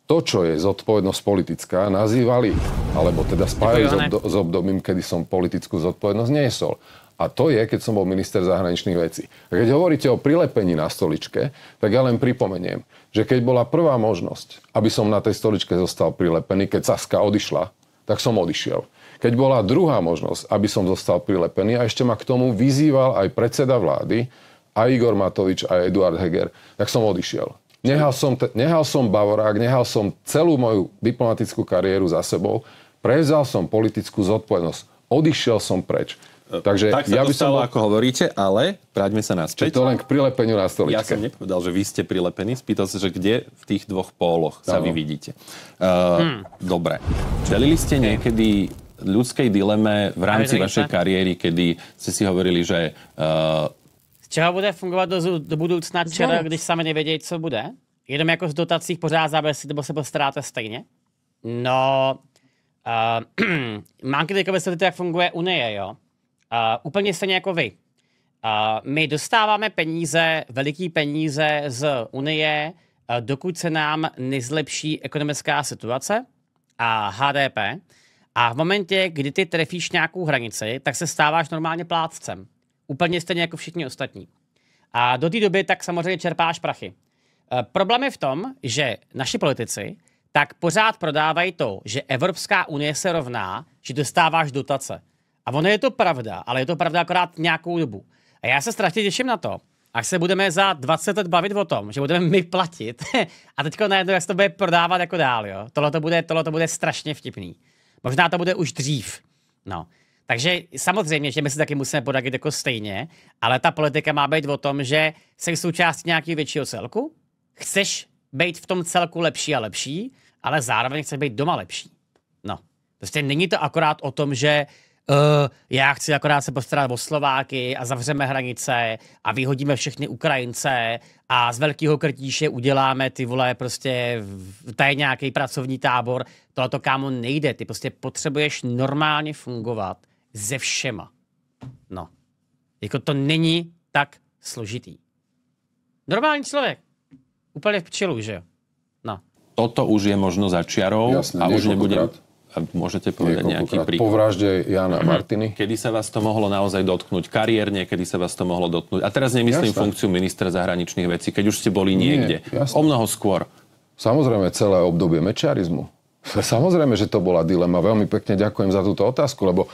to, čo je zodpovednosť politická, nazývali, alebo teda spájali s, obdobím, kedy som politickú zodpovednosť nesol. A to je, keď som bol minister zahraničných vecí. A keď hovoríte o prilepení na stoličke, tak ja len pripomeniem, že keď bola prvá možnosť, aby som na tej stoličke zostal prilepený, keď Saska odišla, tak som odišiel. Keď bola druhá možnosť, aby som zostal prilepený a ešte ma k tomu vyzýval aj predseda vlády, a Igor Matovič a Eduard Heger, tak som odišiel. Nehal som, te, nehal som Bavorák, nehal som celú moju diplomatickú kariéru za sebou, prevzal som politickú zodpovednosť, odišiel som preč. Takže tak sa ja to by stalo,
som... ako hovoríte, ale vráťme sa naspäť. Je to len k prilepeniu na stoličke. Ja som nepovedal, že vy ste prilepení. Spýtal sa, že kde v tých dvoch póloch ano. sa vy vidíte. Uh, hmm. Dobre. Čelili ste niekedy ľudskej dileme v rámci vašej kariéry, kedy ste
si hovorili, že... Uh, z čeho bude fungovat do, do budoucna čera, když sami nevedie, co bude? Jenom ako z dotací pořád zábesí, nebo se postaráte stejně? No, uh, mám sa to jak funguje Unie, jo? úplně stejně jako vy. Uh, my dostáváme peníze, veliký peníze z Unie, dokud se nám nezlepší ekonomická situace a HDP. A v momentě, kdy ty trefíš nějakou hranici, tak se stáváš normálně plátcem. Úplně stejně jako všichni ostatní. A do té doby tak samozřejmě čerpáš prachy. E, problém je v tom, že naši politici tak pořád prodávají to, že Evropská unie se rovná, že dostáváš dotace. A ono je to pravda, ale je to pravda akorát nějakou dobu. A já se strašně těším na to, ak se budeme za 20 let bavit o tom, že budeme my platit a teďko najednou, jak se to bude prodávat jako dál, jo. Tohle to bude, tohle to bude strašně vtipný. Možná to bude už dřív, no. Takže samozřejmě, že my se taky musíme podakit jako stejně, ale ta politika má být o tom, že jsi součástí nějakého většího celku, chceš být v tom celku lepší a lepší, ale zároveň chceš být doma lepší. No, prostě není to akorát o tom, že uh, já chci akorát se postarat o Slováky a zavřeme hranice a vyhodíme všechny Ukrajince a z velkého krtíše uděláme ty vole prostě tady nějaký pracovní tábor. Tohle to kámo nejde. Ty prostě potřebuješ normálně fungovat ze všema. No. Jako to není tak složitý. Normální člověk. Úplně v pčelu, že jo?
No. Toto už je možno za čiarou Jasne, a už nebude, krát a môžete povedať nejaký príklad? Po vražde Jana mhm. Martiny. Kedy sa vás to mohlo naozaj dotknúť? Kariérne, kedy sa vás to mohlo dotknúť? A teraz nemyslím Jasne. funkciu ministra zahraničných vecí, keď už ste boli niekde. Nie,
o mnoho skôr. Samozrejme celé obdobie mečiarizmu. Samozrejme, že to bola dilema. Veľmi pekne ďakujem za túto otázku, lebo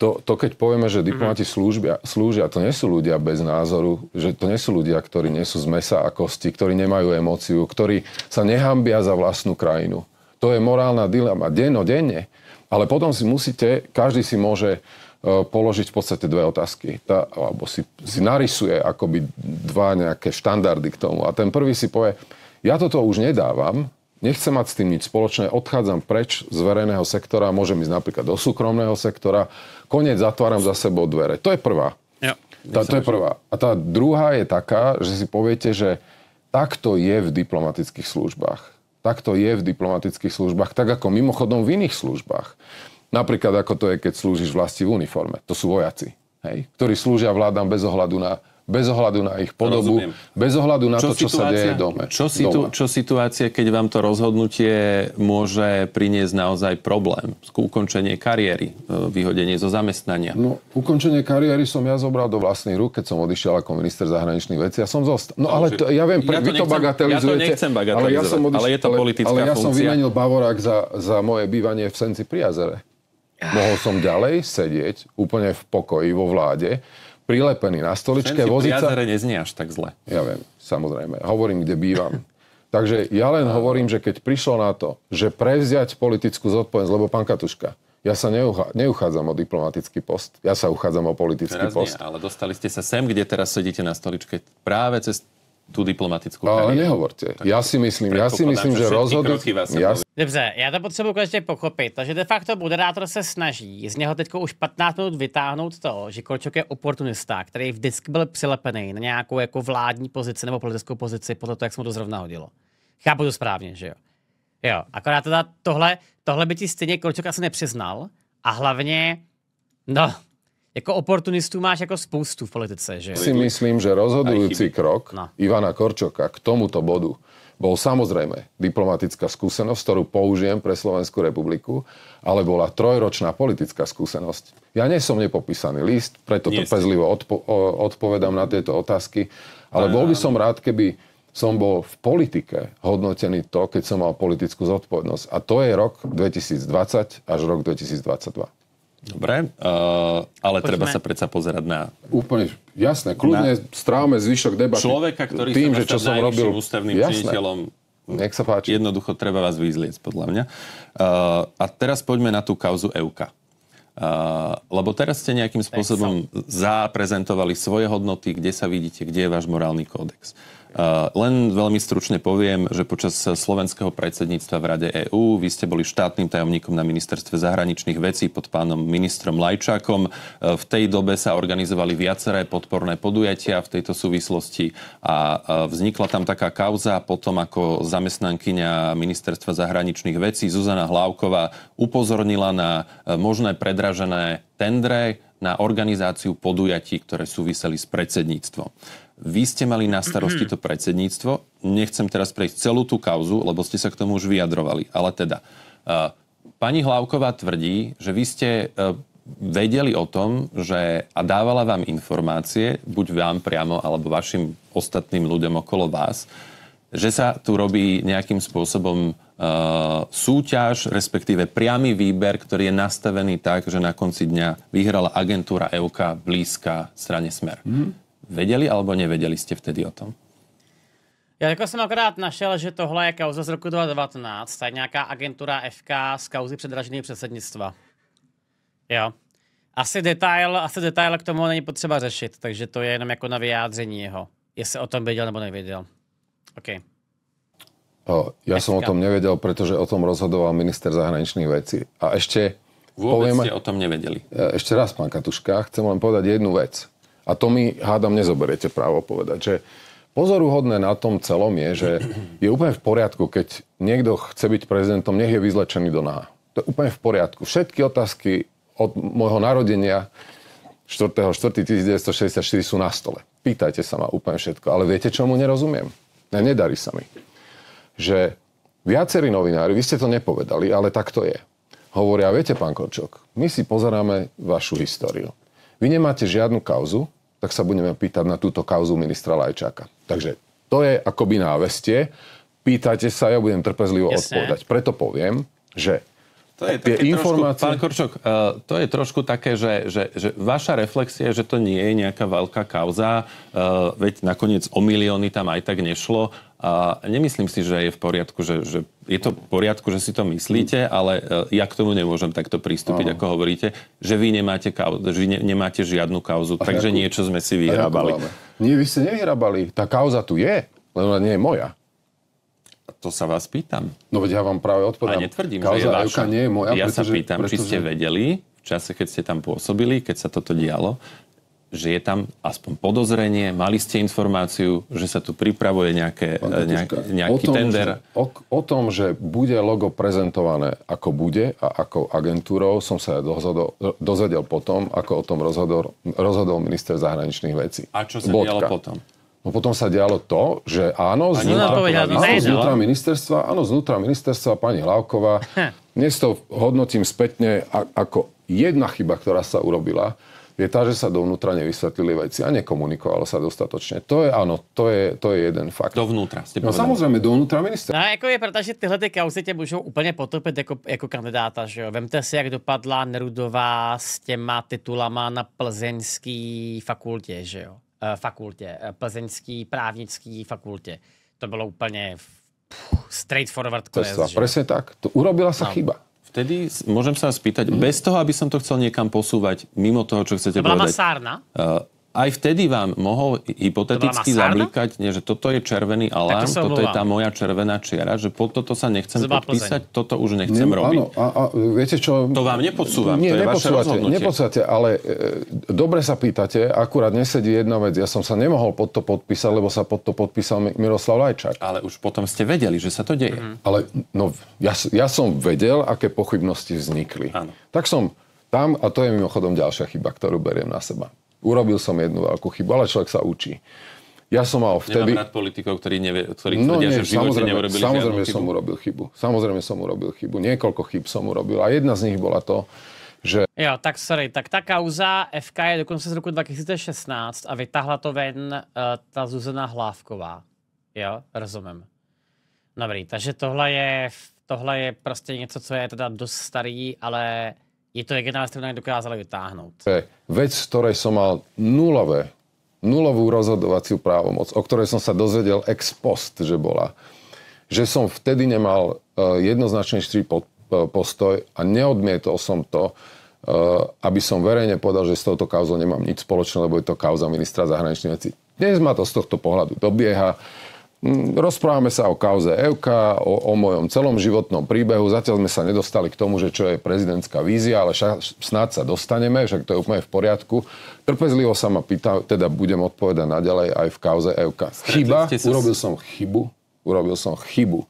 to, to keď povieme, že diplomati mhm. slúžia, slúžia, to nie sú ľudia bez názoru, že to nie sú ľudia, ktorí nie sú z mesa a kosti, ktorí nemajú emóciu, ktorí sa nehambia za vlastnú krajinu. To je morálna dilema Denne. Ale potom si musíte, každý si môže e, položiť v podstate dve otázky. Tá, alebo si, si narysuje akoby dva nejaké štandardy k tomu. A ten prvý si povie, ja toto už nedávam, nechcem mať s tým nič spoločné, odchádzam preč z verejného sektora, môžem ísť napríklad do súkromného sektora, koniec zatváram za sebou dvere. To je prvá. Ja, tá, to je prvá. A tá druhá je taká, že si poviete, že takto je v diplomatických službách tak to je v diplomatických službách, tak ako mimochodom v iných službách. Napríklad ako to je, keď slúžiš vlasti v uniforme. To sú vojaci, hej, ktorí slúžia vládam bez ohľadu na bez ohľadu na ich podobu, Rozumiem. bez ohľadu na čo to, čo situácia, sa deje dome. Čo, situ, doma.
čo situácia, keď vám to rozhodnutie môže priniesť naozaj problém? Ukončenie kariéry, e, vyhodenie zo zamestnania?
No, ukončenie kariéry som ja zobral do vlastných rúk, keď som odišiel ako minister zahraničných vecí. Ja som zostal. No ale to, ja viem, pre, to vy nechcem, to bagatelizujete. Ja to nechcem bagatelizovať, ale, ja som odišiel, ale je to politická ale, ale ja funkcia. som vymenil Bavorák za, za moje bývanie v Senci pri jazere. Ah. Mohol som ďalej sedieť úplne v pokoji vo vláde prilepený na stoličke. Sen vozica... pri neznie až tak zle. Ja viem, samozrejme. Hovorím, kde bývam. Takže ja len hovorím, že keď prišlo na to, že prevziať politickú zodpovednosť, lebo pán Katuška, ja sa neuchádzam o diplomatický post, ja sa uchádzam o politický teraz post.
Nie, ale dostali ste sa sem, kde teraz sedíte na stoličke práve cez tú diplomatickú no, kariéru. Ale
nehovorte. Tak ja si myslím, ja si myslím, že rozhodu... Ja...
Dobře, já to potřebuji konečně pochopit. Takže de facto moderátor se snaží z něho teď už 15 minut vytáhnout to, že Kolčok je oportunista, který vždycky byl přilepený na nějakou jako vládní pozici nebo politickou pozici podle toho, jak se mu to zrovna hodilo. Chápu to správně, že jo? Jo, akorát teda tohle, tohle by ti stejně Kolčok asi nepřiznal a hlavně, no, jako oportunistů máš jako spoustu v politice. Že? Si myslím,
že rozhodujúci krok no. Ivana Korčoka k tomuto bodu bol samozrejme diplomatická skúsenosť, ktorú použijem pre Slovenskú republiku, ale bola trojročná politická skúsenosť. Ja nie som nepopísaný list, preto nie trpezlivo odpo- odpovedám na tieto otázky, ale bol by som rád, keby som bol v politike hodnotený to, keď som mal politickú zodpovednosť. A to je rok 2020 až rok 2022.
Dobre, uh, ale treba sa predsa pozerať na...
Úplne, jasné, kľudne na... strávame zvyšok debaty. Človeka, ktorý tým, že čo som robil. ústavným činiteľom
nech sa páči. Jednoducho treba vás vyzliec, podľa mňa. Uh, a teraz poďme na tú kauzu EUKA. Uh, lebo teraz ste nejakým spôsobom zaprezentovali svoje hodnoty, kde sa vidíte, kde je váš morálny kódex. Eh, len veľmi stručne poviem, že počas slovenského predsedníctva v Rade EÚ vy ste boli štátnym tajomníkom na ministerstve zahraničných vecí pod pánom ministrom Lajčákom. Eh, v tej dobe sa organizovali viaceré podporné podujatia v tejto súvislosti a eh, vznikla tam taká kauza potom, ako zamestnankyňa ministerstva zahraničných vecí Zuzana Hlávková upozornila na možné predražené tendre na organizáciu podujatí, ktoré súviseli s predsedníctvom. Vy ste mali na starosti to predsedníctvo. Nechcem teraz prejsť celú tú kauzu, lebo ste sa k tomu už vyjadrovali. Ale teda, e, pani Hlávková tvrdí, že vy ste e, vedeli o tom, že a dávala vám informácie, buď vám priamo, alebo vašim ostatným ľuďom okolo vás, že sa tu robí nejakým spôsobom e, súťaž, respektíve priamy výber, ktorý je nastavený tak, že na konci dňa vyhrala agentúra EUK blízka strane Smer. Mm. Vedeli alebo nevedeli ste vtedy o tom?
Ja jako jsem akorát našel, že tohle je kauza z roku 2019, tak nějaká agentura FK z kauzy předraženého předsednictva. Jo. Asi detail, asi detail k tomu není potřeba řešit, takže to je jenom jako na vyjádření jeho, jestli o tom věděl nebo nevěděl. OK.
O, ja FK. som o tom nevedel, pretože o tom rozhodoval minister zahraničných vecí. A ešte... Vôbec poviem, ste o tom nevedeli. E, ešte raz, pán Katuška, chcem len povedať jednu vec. A to mi, hádam, nezoberiete právo povedať, že pozoruhodné na tom celom je, že je úplne v poriadku, keď niekto chce byť prezidentom, nech je vyzlečený do náha. To je úplne v poriadku. Všetky otázky od môjho narodenia 4.4.1964 sú na stole. Pýtajte sa ma úplne všetko. Ale viete, čomu nerozumiem? Ne, nedarí sa mi. Že viacerí novinári, vy ste to nepovedali, ale tak to je. Hovoria, viete, pán Korčok, my si pozeráme vašu históriu. Vy nemáte žiadnu kauzu, tak sa budeme pýtať na túto kauzu ministra Lajčáka. Takže to je akoby návestie. Pýtajte sa, ja budem trpezlivo Jasne. odpovedať. Preto poviem, že
to je také informácie. Trošku, pán Korčok, uh, to je trošku také, že, že, že vaša reflexia, že to nie je nejaká veľká kauza, uh, veď nakoniec o milióny tam aj tak nešlo. A nemyslím si, že je v poriadku, že, že je to v poriadku, že si to myslíte, ale eh, ja k tomu nemôžem takto pristúpiť, ano. ako hovoríte, že vy nemáte, kauzu, že ne, nemáte žiadnu kauzu, a takže nejakú,
niečo sme si vyhrábali. Nie, vy ste nevyhrábali. Tá kauza tu je, len nie je moja. To sa vás pýtam. No veď ja vám práve odpovedám. A netvrdím, Kauza že je vaša. nie je moja. Ja pretože, sa pýtam, pretože... či ste
vedeli v čase, keď ste tam pôsobili, keď sa toto dialo, že je tam aspoň podozrenie, mali ste informáciu, že sa tu pripravuje nejaké, nejak, nejaký o tom, tender. Že,
o, o tom, že bude logo prezentované ako bude a ako agentúrou, som sa dozvedel, dozvedel potom, ako o tom rozhodol, rozhodol minister zahraničných vecí. A čo sa Bodka. dialo potom? No potom sa dialo to, že áno, znútra, no. ministerstva, áno, znútra ministerstva pani Hlavková, dnes to hodnotím spätne ako jedna chyba, ktorá sa urobila, je tá, že sa dovnútra nevysvetlili veci a nekomunikovalo sa dostatočne. To je áno, to je, to je jeden fakt. Dovnútra ste no povedali. No samozrejme, dovnútra minister. No
ako je, že tyhle ty kauzy tě môžu úplne potrpět jako, kandidáta, že jo? Vemte si, jak dopadla Nerudová s těma titulama na plzeňský fakultě, že jo? Eh, fakultě, eh, plzeňský právnický fakultě. To bylo úplně straightforward quest. Že? Presne
tak. To urobila sa no. chyba. Vtedy
môžem sa vás spýtať, mm. bez toho, aby som to chcel niekam posúvať, mimo toho, čo chcete to povedať. To bola masárna? Uh, aj vtedy vám mohol hypoteticky zablikať, nie, že toto je červený alarm, to toto je tá moja červená čiara, že po toto sa nechcem Zba podpísať, toto už nechcem ne, hm, robiť. Áno,
a, a viete čo... To vám nepodsúvam, nie, to je vaše rozhodnutie. Nepodsúvate, ale e, dobre sa pýtate, akurát nesedí jedna vec. Ja som sa nemohol pod to podpísať, lebo sa pod to podpísal Miroslav Lajčák. Ale už potom ste vedeli, že sa to deje. Mm. Ale no, ja, ja som vedel, aké pochybnosti vznikli. Áno. Tak som tam, a to je mimochodom ďalšia chyba, ktorú beriem na seba Urobil som jednu veľkú chybu, ale človek sa učí. Ja som mal vtedy... Nemám
rád politikov, ktorí, nevie, ktorí no, tvrdia, nie, že v živote neurobili Samozrejme som
chybu. urobil chybu. Samozrejme som urobil chybu. Niekoľko chyb som urobil a jedna z nich bola to, že...
Jo, tak sorry, tak ta kauza FK je dokonce z roku 2016 a vytáhla to ven uh, ta Zuzana Hlávková. Jo, rozumiem. Dobrý, takže tohle je, tohle je prostě něco, co je teda dost starý, ale je to regionálne strany dokázali vytáhnout.
Vec, ktorej som mal nulové, nulovú rozhodovaciu právomoc, o ktorej som sa dozvedel ex post, že bola, že som vtedy nemal e, jednoznačnejší postoj a neodmietol som to, e, aby som verejne povedal, že s touto kauzou nemám nič spoločné, lebo je to kauza ministra zahraničných vecí. Dnes ma to z tohto pohľadu dobieha Mm, rozprávame sa o kauze EUK, o, o mojom celom životnom príbehu. Zatiaľ sme sa nedostali k tomu, že čo je prezidentská vízia, ale ša, snáď sa dostaneme, však to je úplne v poriadku. Trpezlivo sa ma pýta, teda budem odpovedať naďalej aj v kauze EUK. Chyba, urobil som chybu, urobil som chybu,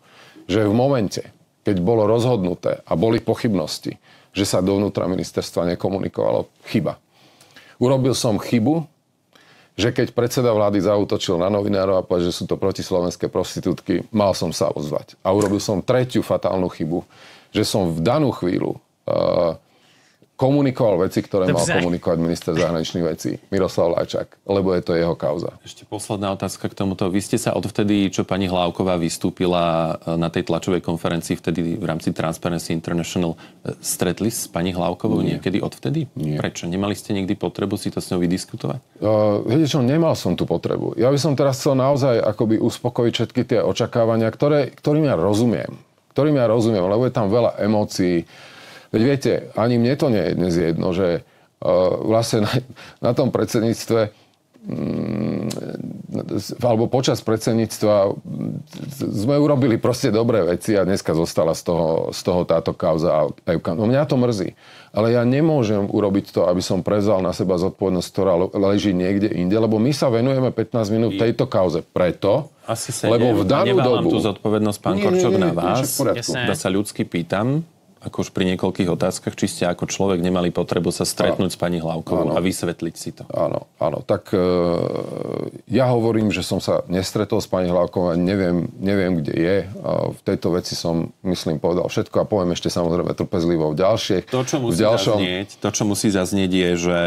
že v momente, keď bolo rozhodnuté a boli pochybnosti, že sa dovnútra ministerstva nekomunikovalo, chyba. Urobil som chybu, že keď predseda vlády zautočil na novinárov a povedal, že sú to protislovenské prostitútky, mal som sa ozvať. A urobil som tretiu fatálnu chybu, že som v danú chvíľu uh, komunikoval veci, ktoré Dobre. mal komunikovať minister zahraničných vecí Miroslav Láčak, lebo je to jeho kauza. Ešte
posledná otázka k tomuto. Vy ste sa odvtedy, čo pani Hlávková vystúpila e, na tej tlačovej konferencii vtedy v rámci Transparency International, e, stretli s pani Hlávkovou Nie. niekedy odvtedy? Nie. Prečo? Nemali ste nikdy potrebu si to s ňou vydiskutovať?
Uh, viete čo, nemal som tú potrebu. Ja by som teraz chcel naozaj akoby uspokojiť všetky tie očakávania, ktoré, ktorým ja rozumiem. Ktorým ja rozumiem, lebo je tam veľa emócií, Veď viete, ani mne to nie je dnes jedno, že e, vlastne na, na tom predsedníctve mm, alebo počas predsedníctva mm, sme urobili proste dobré veci a dneska zostala z toho, z toho táto kauza No mňa to mrzí, ale ja nemôžem urobiť to, aby som prezal na seba zodpovednosť, ktorá leží niekde inde, lebo my sa venujeme 15 minút tejto kauze preto, Asi sa lebo ne, v danú dobu... tú
zodpovednosť, pán nie, Korčok, nie, nie, na vás. Ja sa ľudsky pýtam, ako už pri niekoľkých otázkach, či ste ako človek nemali potrebu sa stretnúť áno. s pani Hlavkovou áno. a vysvetliť si to. Áno, áno.
Tak e, ja hovorím, že som sa nestretol s pani Hlavkovou a neviem, neviem, kde je. A v tejto veci som, myslím, povedal všetko a poviem ešte samozrejme trpezlivo v ďalších. To, čo musí, ďalšom... zaznieť,
to, čo musí zaznieť, je, že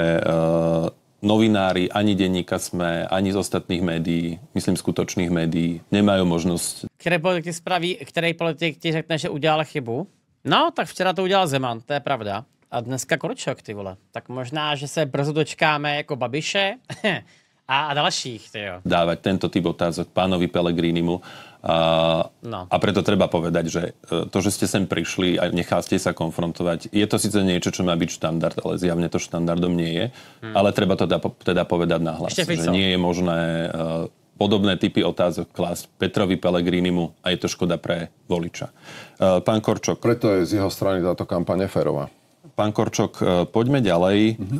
e, novinári, ani denníka sme, ani z ostatných médií, myslím skutočných médií, nemajú možnosť.
Ktorej politik spraví, ktorej politik ti řekne, že udial chybu? No, tak včera to udělal Zeman, to je pravda. A dneska Korčok, ty vole. Tak možná, že se brzo dočkáme jako Babiše a, a dalších, ty jo.
Dávať tento typ otázok pánovi Pelegrinimu. A, no. a preto treba povedať, že e, to, že ste sem prišli a necháste sa konfrontovať, je to síce niečo, čo má byť štandard, ale zjavne to štandardom nie je. Hmm. Ale treba to teda, teda povedať nahlas, že nie je možné uh, podobné typy otázok klásť Petrovi Pelegrínimu a je to škoda pre voliča. E, pán Korčok.
Preto je z jeho strany táto kampaň neférová.
Pán Korčok, e, poďme ďalej. Mm-hmm.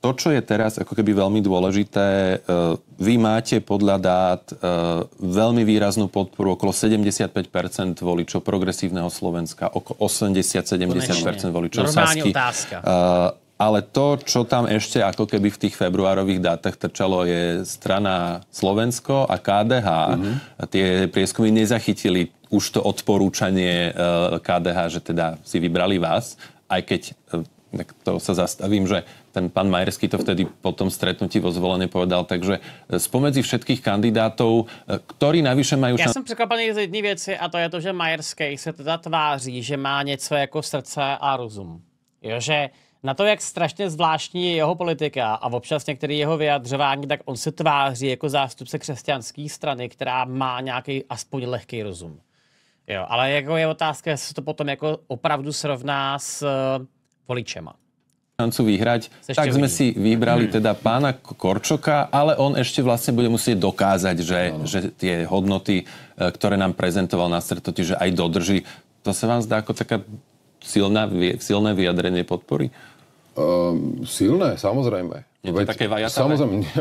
To, čo je teraz ako keby veľmi dôležité, vy máte podľa dát veľmi výraznú podporu, okolo 75% voličov progresívneho Slovenska, okolo 80-70% voličov Normálne Sasky. otázka ale to, čo tam ešte ako keby v tých februárových dátach trčalo, je strana Slovensko a KDH. Mm-hmm. Tie prieskumy nezachytili už to odporúčanie e, KDH, že teda si vybrali vás, aj keď e, tak to sa zastavím, že ten pán Majerský to vtedy po tom stretnutí vo zvolenie povedal, takže e, spomedzi všetkých kandidátov, ktorí navyše majú... Ja jsem
překvapený z jedné věci a to je to, že Majerský se teda tváří, že má něco ako srdce a rozum. Jo, že na to, jak strašně zvláštní je jeho politika a občas některé jeho vyjadřování, tak on se tváří jako zástupce křesťanské strany, která má nějaký aspoň lehký rozum. Jo, ale jako je otázka, jestli se to potom jako opravdu srovná s uh, voličema
šancu vyhrať, tak sme si vybrali hmm. teda pána Korčoka, ale on ešte vlastne bude musieť dokázať, že, no. že tie hodnoty, eh, ktoré nám prezentoval na stretnutí, že aj dodrží. To sa vám zdá ako taká silná, silné
vyjadrenie podpory? Um, silné, samozrejme. Je to Veď, také vajatavé? Samozrejme, nie,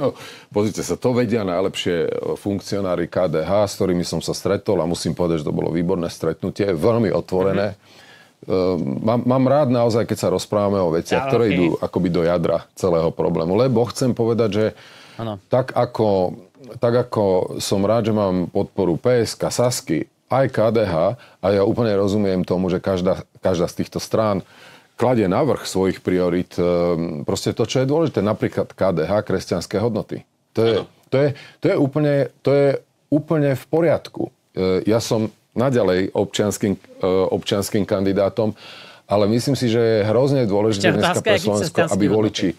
pozrite sa, to vedia najlepšie e, funkcionári KDH, s ktorými som sa stretol a musím povedať, že to bolo výborné stretnutie, veľmi otvorené. Mm-hmm. Um, mám, mám rád naozaj, keď sa rozprávame o veciach, ktoré idú akoby do jadra celého problému, lebo chcem povedať, že ano. tak ako, tak ako som rád, že mám podporu PSK, Sasky, aj KDH a ja úplne rozumiem tomu, že každá, každá z týchto strán kladie na vrch svojich priorit eh, proste to, čo je dôležité, napríklad KDH, kresťanské hodnoty. To je, to je, to je, úplne, to je úplne v poriadku. Eh, ja som naďalej občianským, eh, občianským kandidátom, ale myslím si, že je hrozne dôležité dneska pre Slovensko, aby voliči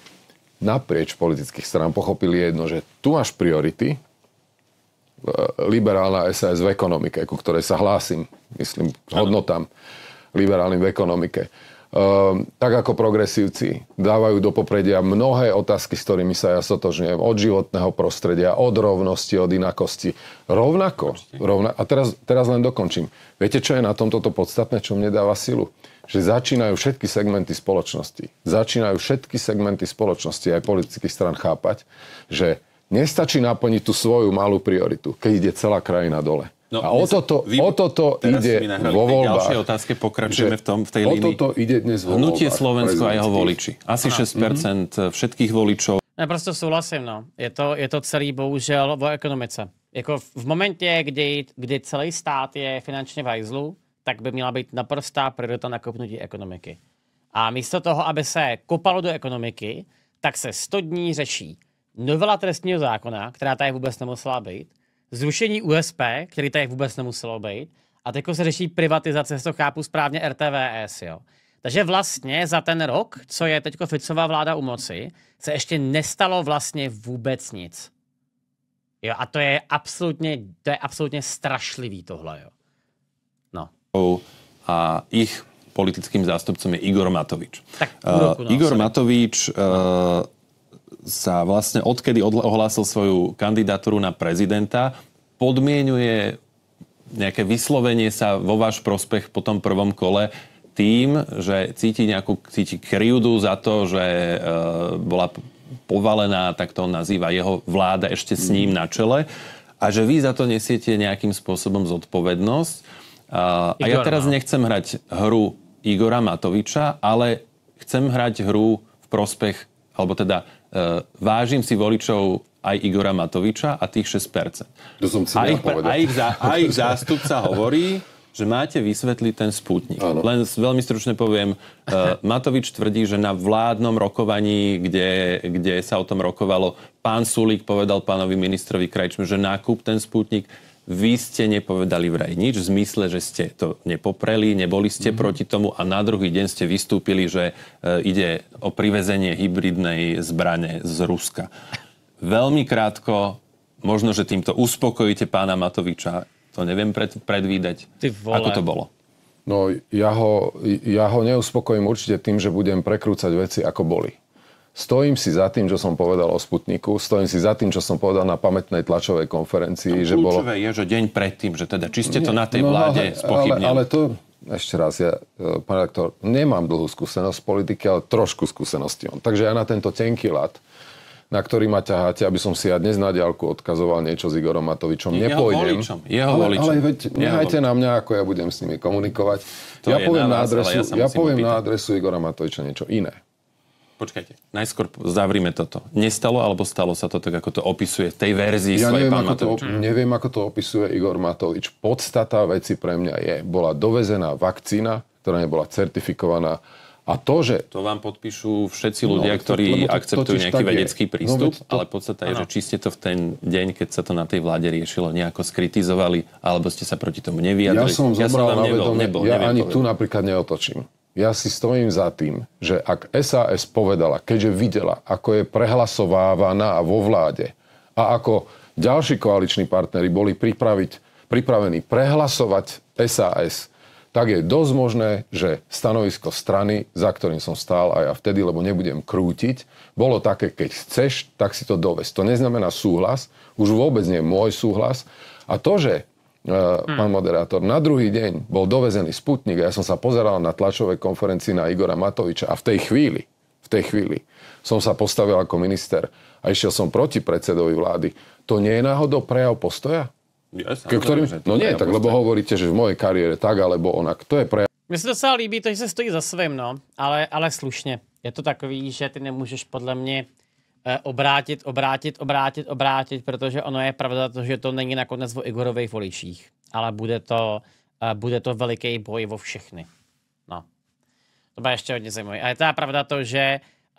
naprieč politických strán pochopili jedno, že tu máš priority, liberálna SAS v ekonomike, ku ktorej sa hlásim, myslím, hodnotám liberálnym v ekonomike Ehm, tak ako progresívci dávajú do popredia mnohé otázky, s ktorými sa ja sotožňujem. Od životného prostredia, od rovnosti, od inakosti. Rovnako. Rovna, a teraz, teraz len dokončím. Viete, čo je na tomto podstatné, čo mne dáva silu? Že začínajú všetky segmenty spoločnosti. Začínajú všetky segmenty spoločnosti aj politických stran chápať, že nestačí naplniť tú svoju malú prioritu, keď ide celá krajina dole No, a o toto, vy, o toto ide vo voľbách. Ďalšie otázke pokračujeme v, tom, v tej línii. O toto ide dnes vo
Hnutie Slovensko a jeho voliči. Asi ano. 6% mhm. eh, všetkých voličov.
prosto souhlasím, no. Je to, je to celý bohužel o ekonomice. Jako v momentě, kdy, kde celý stát je finančně v hajzlu, tak by měla být naprostá priorita na kopnutí ekonomiky. A místo toho, aby se kopalo do ekonomiky, tak se 100 dní řeší novela trestního zákona, která tady vůbec nemusela být, zrušení USP, který tady vůbec nemuselo být, a teď se řeší privatizace, to chápu správně, RTVS, jo. Takže vlastně za ten rok, co je teď Ficová vláda u moci, se ještě nestalo vlastně vůbec nic. Jo, a to je absolutně, to je absolutně strašlivý tohle, jo.
No. A ich politickým zástupcom je Igor Matovič. Tak, uh, Igor Matovič uh, sa vlastne odkedy ohlásil svoju kandidatúru na prezidenta, podmienuje nejaké vyslovenie sa vo váš prospech po tom prvom kole tým, že cíti nejakú cíti kriudu za to, že e, bola povalená, tak to on nazýva jeho vláda ešte s ním na čele a že vy za to nesiete nejakým spôsobom zodpovednosť. A, a ja teraz nechcem hrať hru Igora Matoviča, ale chcem hrať hru v prospech, alebo teda E, vážim si voličov aj Igora Matoviča a tých 6%. To som si a ich, a, ich zá, a ich zástupca hovorí, že máte vysvetliť ten spútnik. Ano. Len veľmi stručne poviem, uh, Matovič tvrdí, že na vládnom rokovaní, kde, kde sa o tom rokovalo, pán Sulík povedal pánovi ministrovi Krajčmu, že nákup ten spútnik vy ste nepovedali vraj nič v zmysle, že ste to nepopreli, neboli ste mm-hmm. proti tomu a na druhý deň ste vystúpili, že e, ide o privezenie hybridnej zbrane z Ruska. Veľmi krátko, možno, že týmto uspokojíte pána Matoviča, to neviem pred, predvídať. Ty vole. Ako to bolo?
No ja ho, ja ho neuspokojím určite tým, že budem prekrúcať veci, ako boli. Stojím si za tým, čo som povedal o Sputniku, stojím si za tým, čo som povedal na pamätnej tlačovej konferencii. No, že bolo...
je, že deň predtým, že teda či ste to na tej no, vláde ale, spochybnili. Ale, ale
to, ešte raz, ja, e, pán rektor, nemám dlhú skúsenosť v politike, ale trošku skúsenosti. Takže ja na tento tenký lat, na ktorý ma ťaháte, aby som si ja dnes na diálku odkazoval niečo s Igorom Matovičom. Jeho Nepôjdem. Voličom, jeho ale, voličom. Ale veď jeho nehajte voličom. na mňa, ako ja budem s nimi komunikovať. To ja poviem, na, vás, adresu, ja, ja poviem na adresu Igora Matoviča niečo iné.
Počkajte, najskôr zavrime toto. Nestalo alebo stalo sa to tak, ako to opisuje v tej verzii ja svojej neviem, ako to,
neviem, ako to opisuje Igor Matovič. Podstata veci pre mňa je, bola dovezená vakcína, ktorá nebola certifikovaná a to, že...
To vám podpíšu všetci ľudia, no, ktorí to, akceptujú nejaký vedecký je. No, prístup, no, to... ale podstata je, že či ste to v ten deň, keď sa to na tej vláde riešilo, nejako skritizovali, alebo ste sa proti
tomu nevyjadrili. Ja som ja som vám na nebol, vedomie, nebol, ja neviem, ani povedal. tu napríklad neotočím ja si stojím za tým, že ak SAS povedala, keďže videla, ako je prehlasovávaná vo vláde a ako ďalší koaliční partnery boli pripraviť, pripravení prehlasovať SAS, tak je dosť možné, že stanovisko strany, za ktorým som stál aj ja vtedy, lebo nebudem krútiť, bolo také, keď chceš, tak si to dovesť. To neznamená súhlas, už vôbec nie je môj súhlas. A to, že Hm. Eh, pán moderátor. Na druhý deň bol dovezený Sputnik a ja som sa pozeral na tlačovej konferencii na Igora Matoviča a v tej chvíli, v tej chvíli som sa postavil ako minister a išiel som proti predsedovi vlády. To nie je náhodou prejav postoja?
Ja, Ke ktorým... No nie, tak lebo
hovoríte, že v mojej kariére tak alebo onak. To je prejav.
Mne sa docela líbí to, že sa stojí za svojím, no, ale, ale slušne. Je to takový, že ty nemôžeš podľa mne. Eh, obrátit, obrátit, obrátit, obrátit, protože ono je pravda to, že to není nakonec o Igorových voličích, ale bude to, eh, bude to veliký boj o všechny. No. To bude ještě hodně zajímavé. A je teda pravda to, že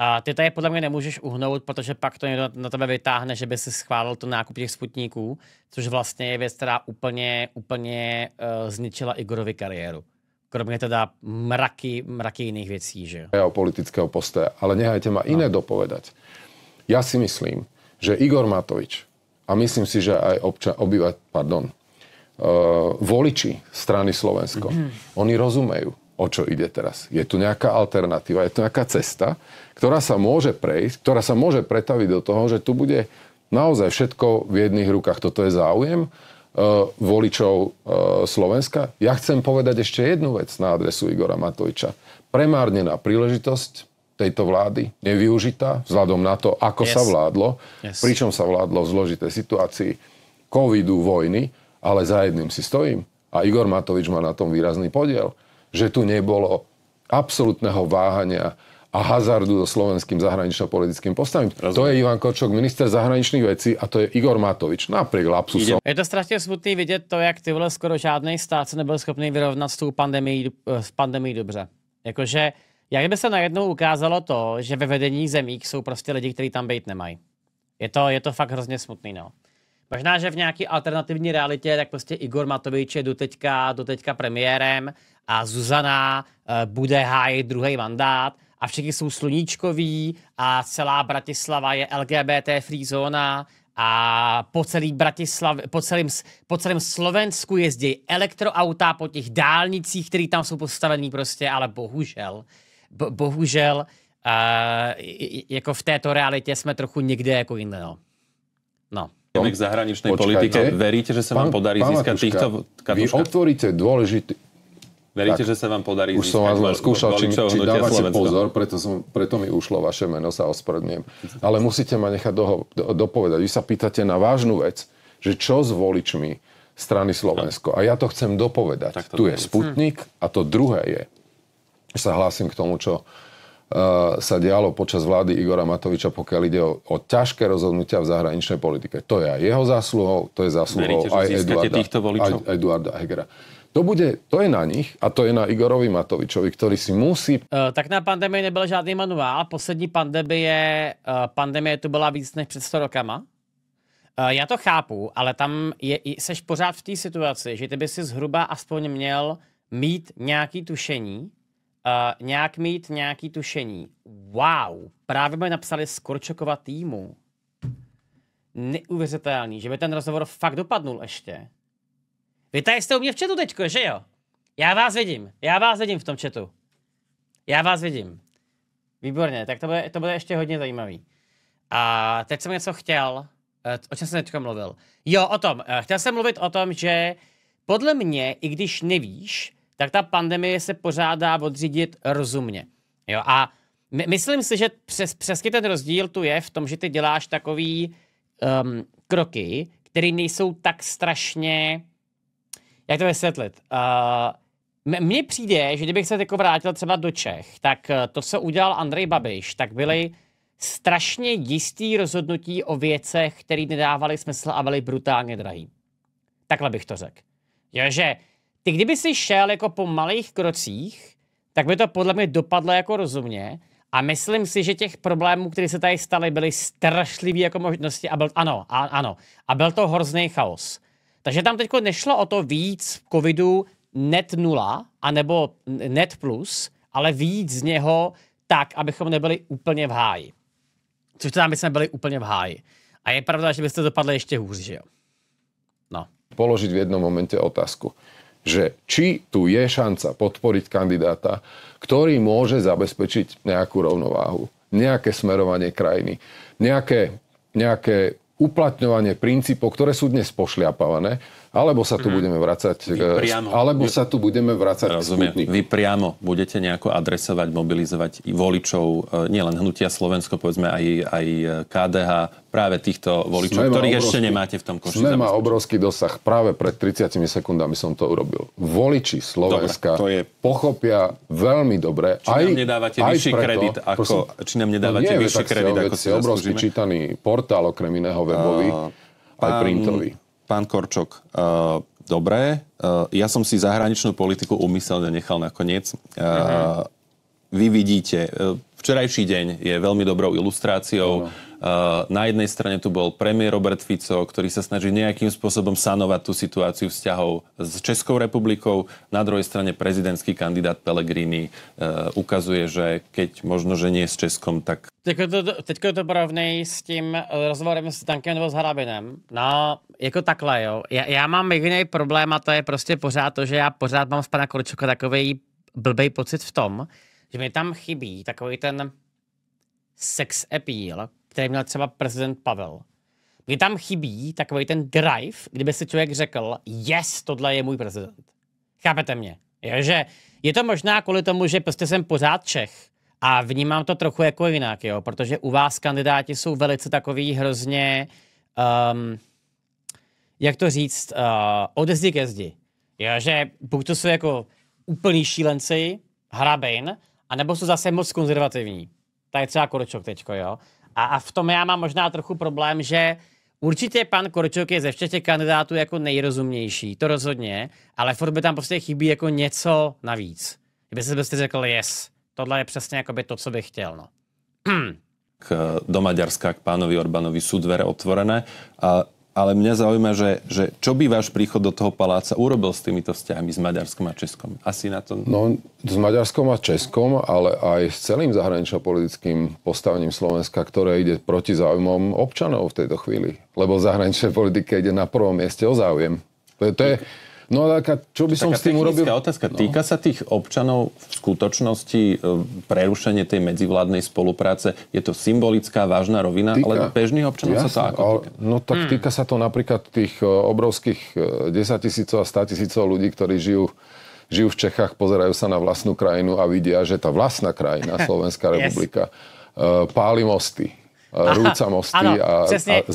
eh, ty tady podle mě nemůžeš uhnout, protože pak to někdo na tebe vytáhne, že by si schválil to nákup těch sputníků, což vlastně je věc, která úplně, úplně zničila Igorovi kariéru. Kromě teda mraky, mraky jiných věcí, že
jo? Politického postoja, ale nehajte ma iné jiné no. dopovedať. Ja si myslím, že Igor Matovič a myslím si, že aj obča, obyvať, pardon, uh, voliči strany Slovensko, mm-hmm. oni rozumejú, o čo ide teraz. Je tu nejaká alternatíva, je tu nejaká cesta, ktorá sa môže prejsť, ktorá sa môže pretaviť do toho, že tu bude naozaj všetko v jedných rukách. Toto je záujem uh, voličov uh, Slovenska. Ja chcem povedať ešte jednu vec na adresu Igora Matoviča. Premárnená príležitosť tejto vlády nevyužitá vzhľadom na to, ako yes. sa vládlo, yes. pričom sa vládlo v zložitej situácii covidu, vojny, ale za jedným si stojím. A Igor Matovič má na tom výrazný podiel, že tu nebolo absolútneho váhania a hazardu so slovenským zahranično-politickým postavením. Rozumiem. To je Ivan Kočok, minister zahraničných vecí a to je Igor Matovič, napriek lapsusom. Je
to strašne smutný vidět to, jak ty vole skoro žádný stát se nebyl schopný vyrovnať s tou pandemí, eh, s pandemí dobře. Jakože jak by se najednou ukázalo to, že ve vedení zemích jsou prostě lidi, kteří tam být nemají. Je to, je to fakt hrozně smutný, no. Možná, že v nějaké alternativní realitě, tak prostě Igor Matovič je doteďka, doteďka premiérem a Zuzana uh, bude hájit druhý mandát a všichni jsou sluníčkoví a celá Bratislava je LGBT free zóna a po, celý Bratislav, po, celým, po celém Slovensku jezdí elektroauta po těch dálnicích, které tam jsou postavené prostě, ale bohužel bo, bohužel uh, jako v této realitě jsme trochu někde jako jinde. No.
no. K zahraničnej Počkajte. politike. Veríte, že sa vám podarí pán získať týchto... Katuška? Vy
otvoríte dôležitý... Veríte, tak, že sa vám podarí už som vás len skúšal, či, či dávate Slovensko. pozor, preto, som, preto mi ušlo vaše meno, sa ospredniem. Ale musíte ma nechať doho, do, dopovedať. Vy sa pýtate na vážnu vec, že čo s voličmi strany Slovensko. A ja to chcem dopovedať. to tu je Sputnik hm. a to druhé je, sa hlásim k tomu, čo eh, sa dialo počas vlády Igora Matoviča, pokiaľ ide o, o ťažké rozhodnutia v zahraničnej politike. To je aj jeho zásluhou, to je zásluhou aj, Eduarda, týchto aj Eduarda Hegera. To, bude, to je na nich a to je na Igorovi Matovičovi, ktorý si musí...
E, tak na pandemii nebyl žádný manuál. Poslední pandemie, eh, pandemie tu byla víc než před 100 rokama. E, já to chápu, ale tam je, seš pořád v té situaci, že ty by si zhruba aspoň měl mít nějaký tušení, Uh, nějak mít nějaký tušení. Wow, právě mi napsali z Korčokova týmu. Neuvěřitelný, že by ten rozhovor fakt dopadnul ještě. Vy tady jste u mě v chatu teďko, že jo? Já vás vidím, já vás vidím v tom chatu. Já vás vidím. Výborně, tak to bude, to bude ještě hodně zajímavý. A teď jsem něco chtěl, eh, o čem jsem teďka mluvil. Jo, o tom. Eh, chtěl jsem mluvit o tom, že podle mě, i když nevíš, tak ta pandemie se pořádá odřídit rozumně. Jo, a my, myslím si, že přes, přesně ten rozdíl tu je v tom, že ty děláš takový um, kroky, které nejsou tak strašně, jak to vysvětlit, uh, mně přijde, že kdybych se jako vrátil třeba do Čech, tak uh, to, co udělal Andrej Babiš, tak byly strašně jistý rozhodnutí o věcech, které nedávaly smysl a byly brutálně drahý. Takhle bych to řekl. Jo, že ty kdyby si šel jako po malých krocích, tak by to podle mě dopadlo jako rozumně a myslím si, že těch problémů, které se tady staly, byly strašlivý jako možnosti a byl, ano, a, ano, a byl to hrozný chaos. Takže tam teď nešlo o to víc covidu net nula, anebo net plus, ale víc z něho tak, abychom nebyli úplně v háji. Což tam teda by jsme byli úplně v háji. A je pravda, že byste dopadli ještě hůř, že jo? No.
Položit v jednom momente otázku že či tu je šanca podporiť kandidáta, ktorý môže zabezpečiť nejakú rovnováhu, nejaké smerovanie krajiny, nejaké, nejaké uplatňovanie princípov, ktoré sú dnes pošliapavané alebo sa tu mm. budeme vrácať... Alebo sa tu budeme vrácať Rozumiem.
k Vy priamo budete nejako adresovať, mobilizovať voličov, e, nielen Hnutia Slovensko, povedzme aj, aj e, KDH, práve týchto
voličov, Sme ktorých obrovský, ešte nemáte v tom koši. Sme má obrovský dosah. Práve pred 30 sekundami som to urobil. Voliči Slovenska dobre, to je... pochopia veľmi dobre. Či aj, nám nedávate aj vyšší preto, kredit ako... Prosím, či nám nedávate no nie, vyšší kredit ako si obrovský zaslúžime. čítaný portál, okrem iného webový. A...
Pán, aj printový
pán Korčok, uh, eh, dobré, uh,
eh, ja som si zahraničnú politiku umyselne nechal nakoniec. Uh, uh-huh. Vy vidíte, uh, včerajší deň je veľmi dobrou ilustráciou. Uh-huh Eh, na jednej strane tu bol premiér Robert Fico, ktorý sa snaží nejakým spôsobom sanovať tú situáciu vzťahov s Českou republikou. Na druhej strane prezidentský kandidát Pellegrini eh, ukazuje, že keď možno, že nie s Českom, tak...
teď to, to porovnej s tím eh, rozhovorem s Tankem nebo s Harabinem. No, jako takhle, jo. Já, mám jediný problém a to je prostě pořád to, že já pořád mám z pana Korčoka takový blbej pocit v tom, že mi tam chybí takový ten sex appeal, který měl třeba prezident Pavel. Kdy tam chybí takový ten drive, kdyby si člověk řekl, yes, tohle je můj prezident. Chápete mě? Je, že je to možná kvůli tomu, že prostě jsem pořád Čech a vnímám to trochu jako jinak, jo, protože u vás kandidáti jsou velice takový hrozně, um, jak to říct, uh, od zdi ke zdi. Jo, že buď to jsou jako úplný šílenci, hrabejn, anebo jsou zase moc konzervativní. Tady třeba koročok teďko, jo. A, a v tom já mám možná trochu problém, že Určitě pan Korčok je ze všech těch kandidátů jako nejrozumnější, to rozhodně, ale furt by tam prostě chybí jako něco navíc. Kdyby si byste řekl, yes, tohle je přesně jako by to, co bych chtěl. No.
do Maďarska k pánovi Orbánovi sú dvere otvorené. A ale mňa zaujíma, že, že čo by váš príchod do toho paláca urobil s týmito vzťahmi s Maďarskom a Českom? Asi na to... No,
s Maďarskom a Českom, ale aj s celým zahranično-politickým postavením Slovenska, ktoré ide proti záujmom občanov v tejto chvíli. Lebo zahraničná politika ide na prvom mieste o záujem. To je, to je, okay No ale aká, čo by som Taká s tým urobil? otázka. No. Týka sa tých občanov v skutočnosti e, prerušenie
tej medzivládnej spolupráce? Je to symbolická, vážna rovina, týka, ale bežných občanov jasne, sa to ako
týka? No tak hmm. týka sa to napríklad tých e, obrovských 10 e, tisícov a 100 tisícov ľudí, ktorí žijú žijú v Čechách, pozerajú sa na vlastnú krajinu a vidia, že tá vlastná krajina, Slovenská republika, yes. páli mosty, Rúca mosty. Ano, a, A...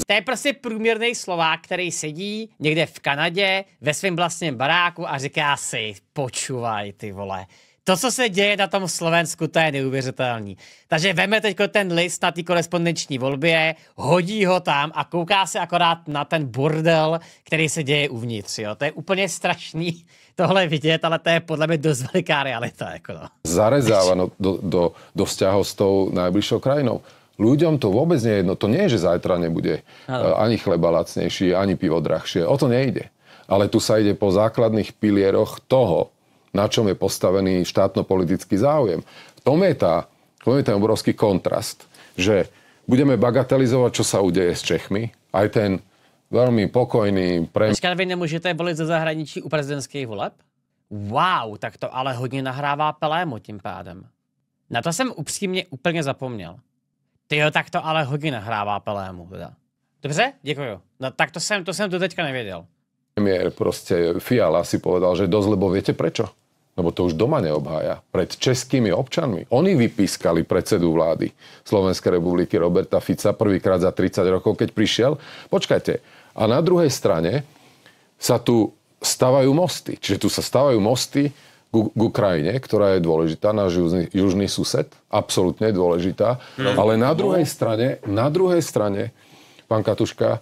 To
je prostě průměrný Slovák, který sedí někde v Kanadě ve svém vlastním baráku a říká si, počúvaj ty vole, to, co se děje na tom Slovensku, to je neuvěřitelný. Takže veme teď ten list na té korespondenční volbě, hodí ho tam a kouká se akorát na ten bordel, který se děje uvnitř. Jo. To je úplně strašný tohle vidět, ale to je podle mě dost veliká realita. Jako no.
Zarezávano do, do, do s tou najbližšou krajinou. Ľuďom to vôbec nie je jedno. To nie je, že zajtra nebude Ale. ani chleba lacnejší, ani pivo drahšie. O to nejde. Ale tu sa ide po základných pilieroch toho, na čom je postavený štátno-politický záujem. V tom je, tá, v tom je ten obrovský kontrast, že budeme bagatelizovať, čo sa udeje s Čechmi. Aj ten veľmi pokojný pre.
Počkaj, vy nemôžete voliť zo zahraničí u prezidentských voleb? Wow, tak to ale hodně nahrává Pelému tím pádem. Na to jsem upřímně úplně zapomněl. Ty jo, tak to ale hodně nahrává Pelému. Teda. Dobře, děkuji. No tak to jsem, to jsem tu teďka nevěděl.
Premiér proste Fiala si povedal, že dosť, lebo viete prečo? Lebo no, to už doma neobhája. Pred českými občanmi. Oni vypískali predsedu vlády Slovenskej republiky Roberta Fica prvýkrát za 30 rokov, keď prišiel. Počkajte. A na druhej strane sa tu stavajú mosty. Čiže tu sa stavajú mosty k Ukrajine, ktorá je dôležitá, náš južný, južný sused, absolútne dôležitá. Mm. Ale na druhej strane, na druhej strane, pán Katuška, e,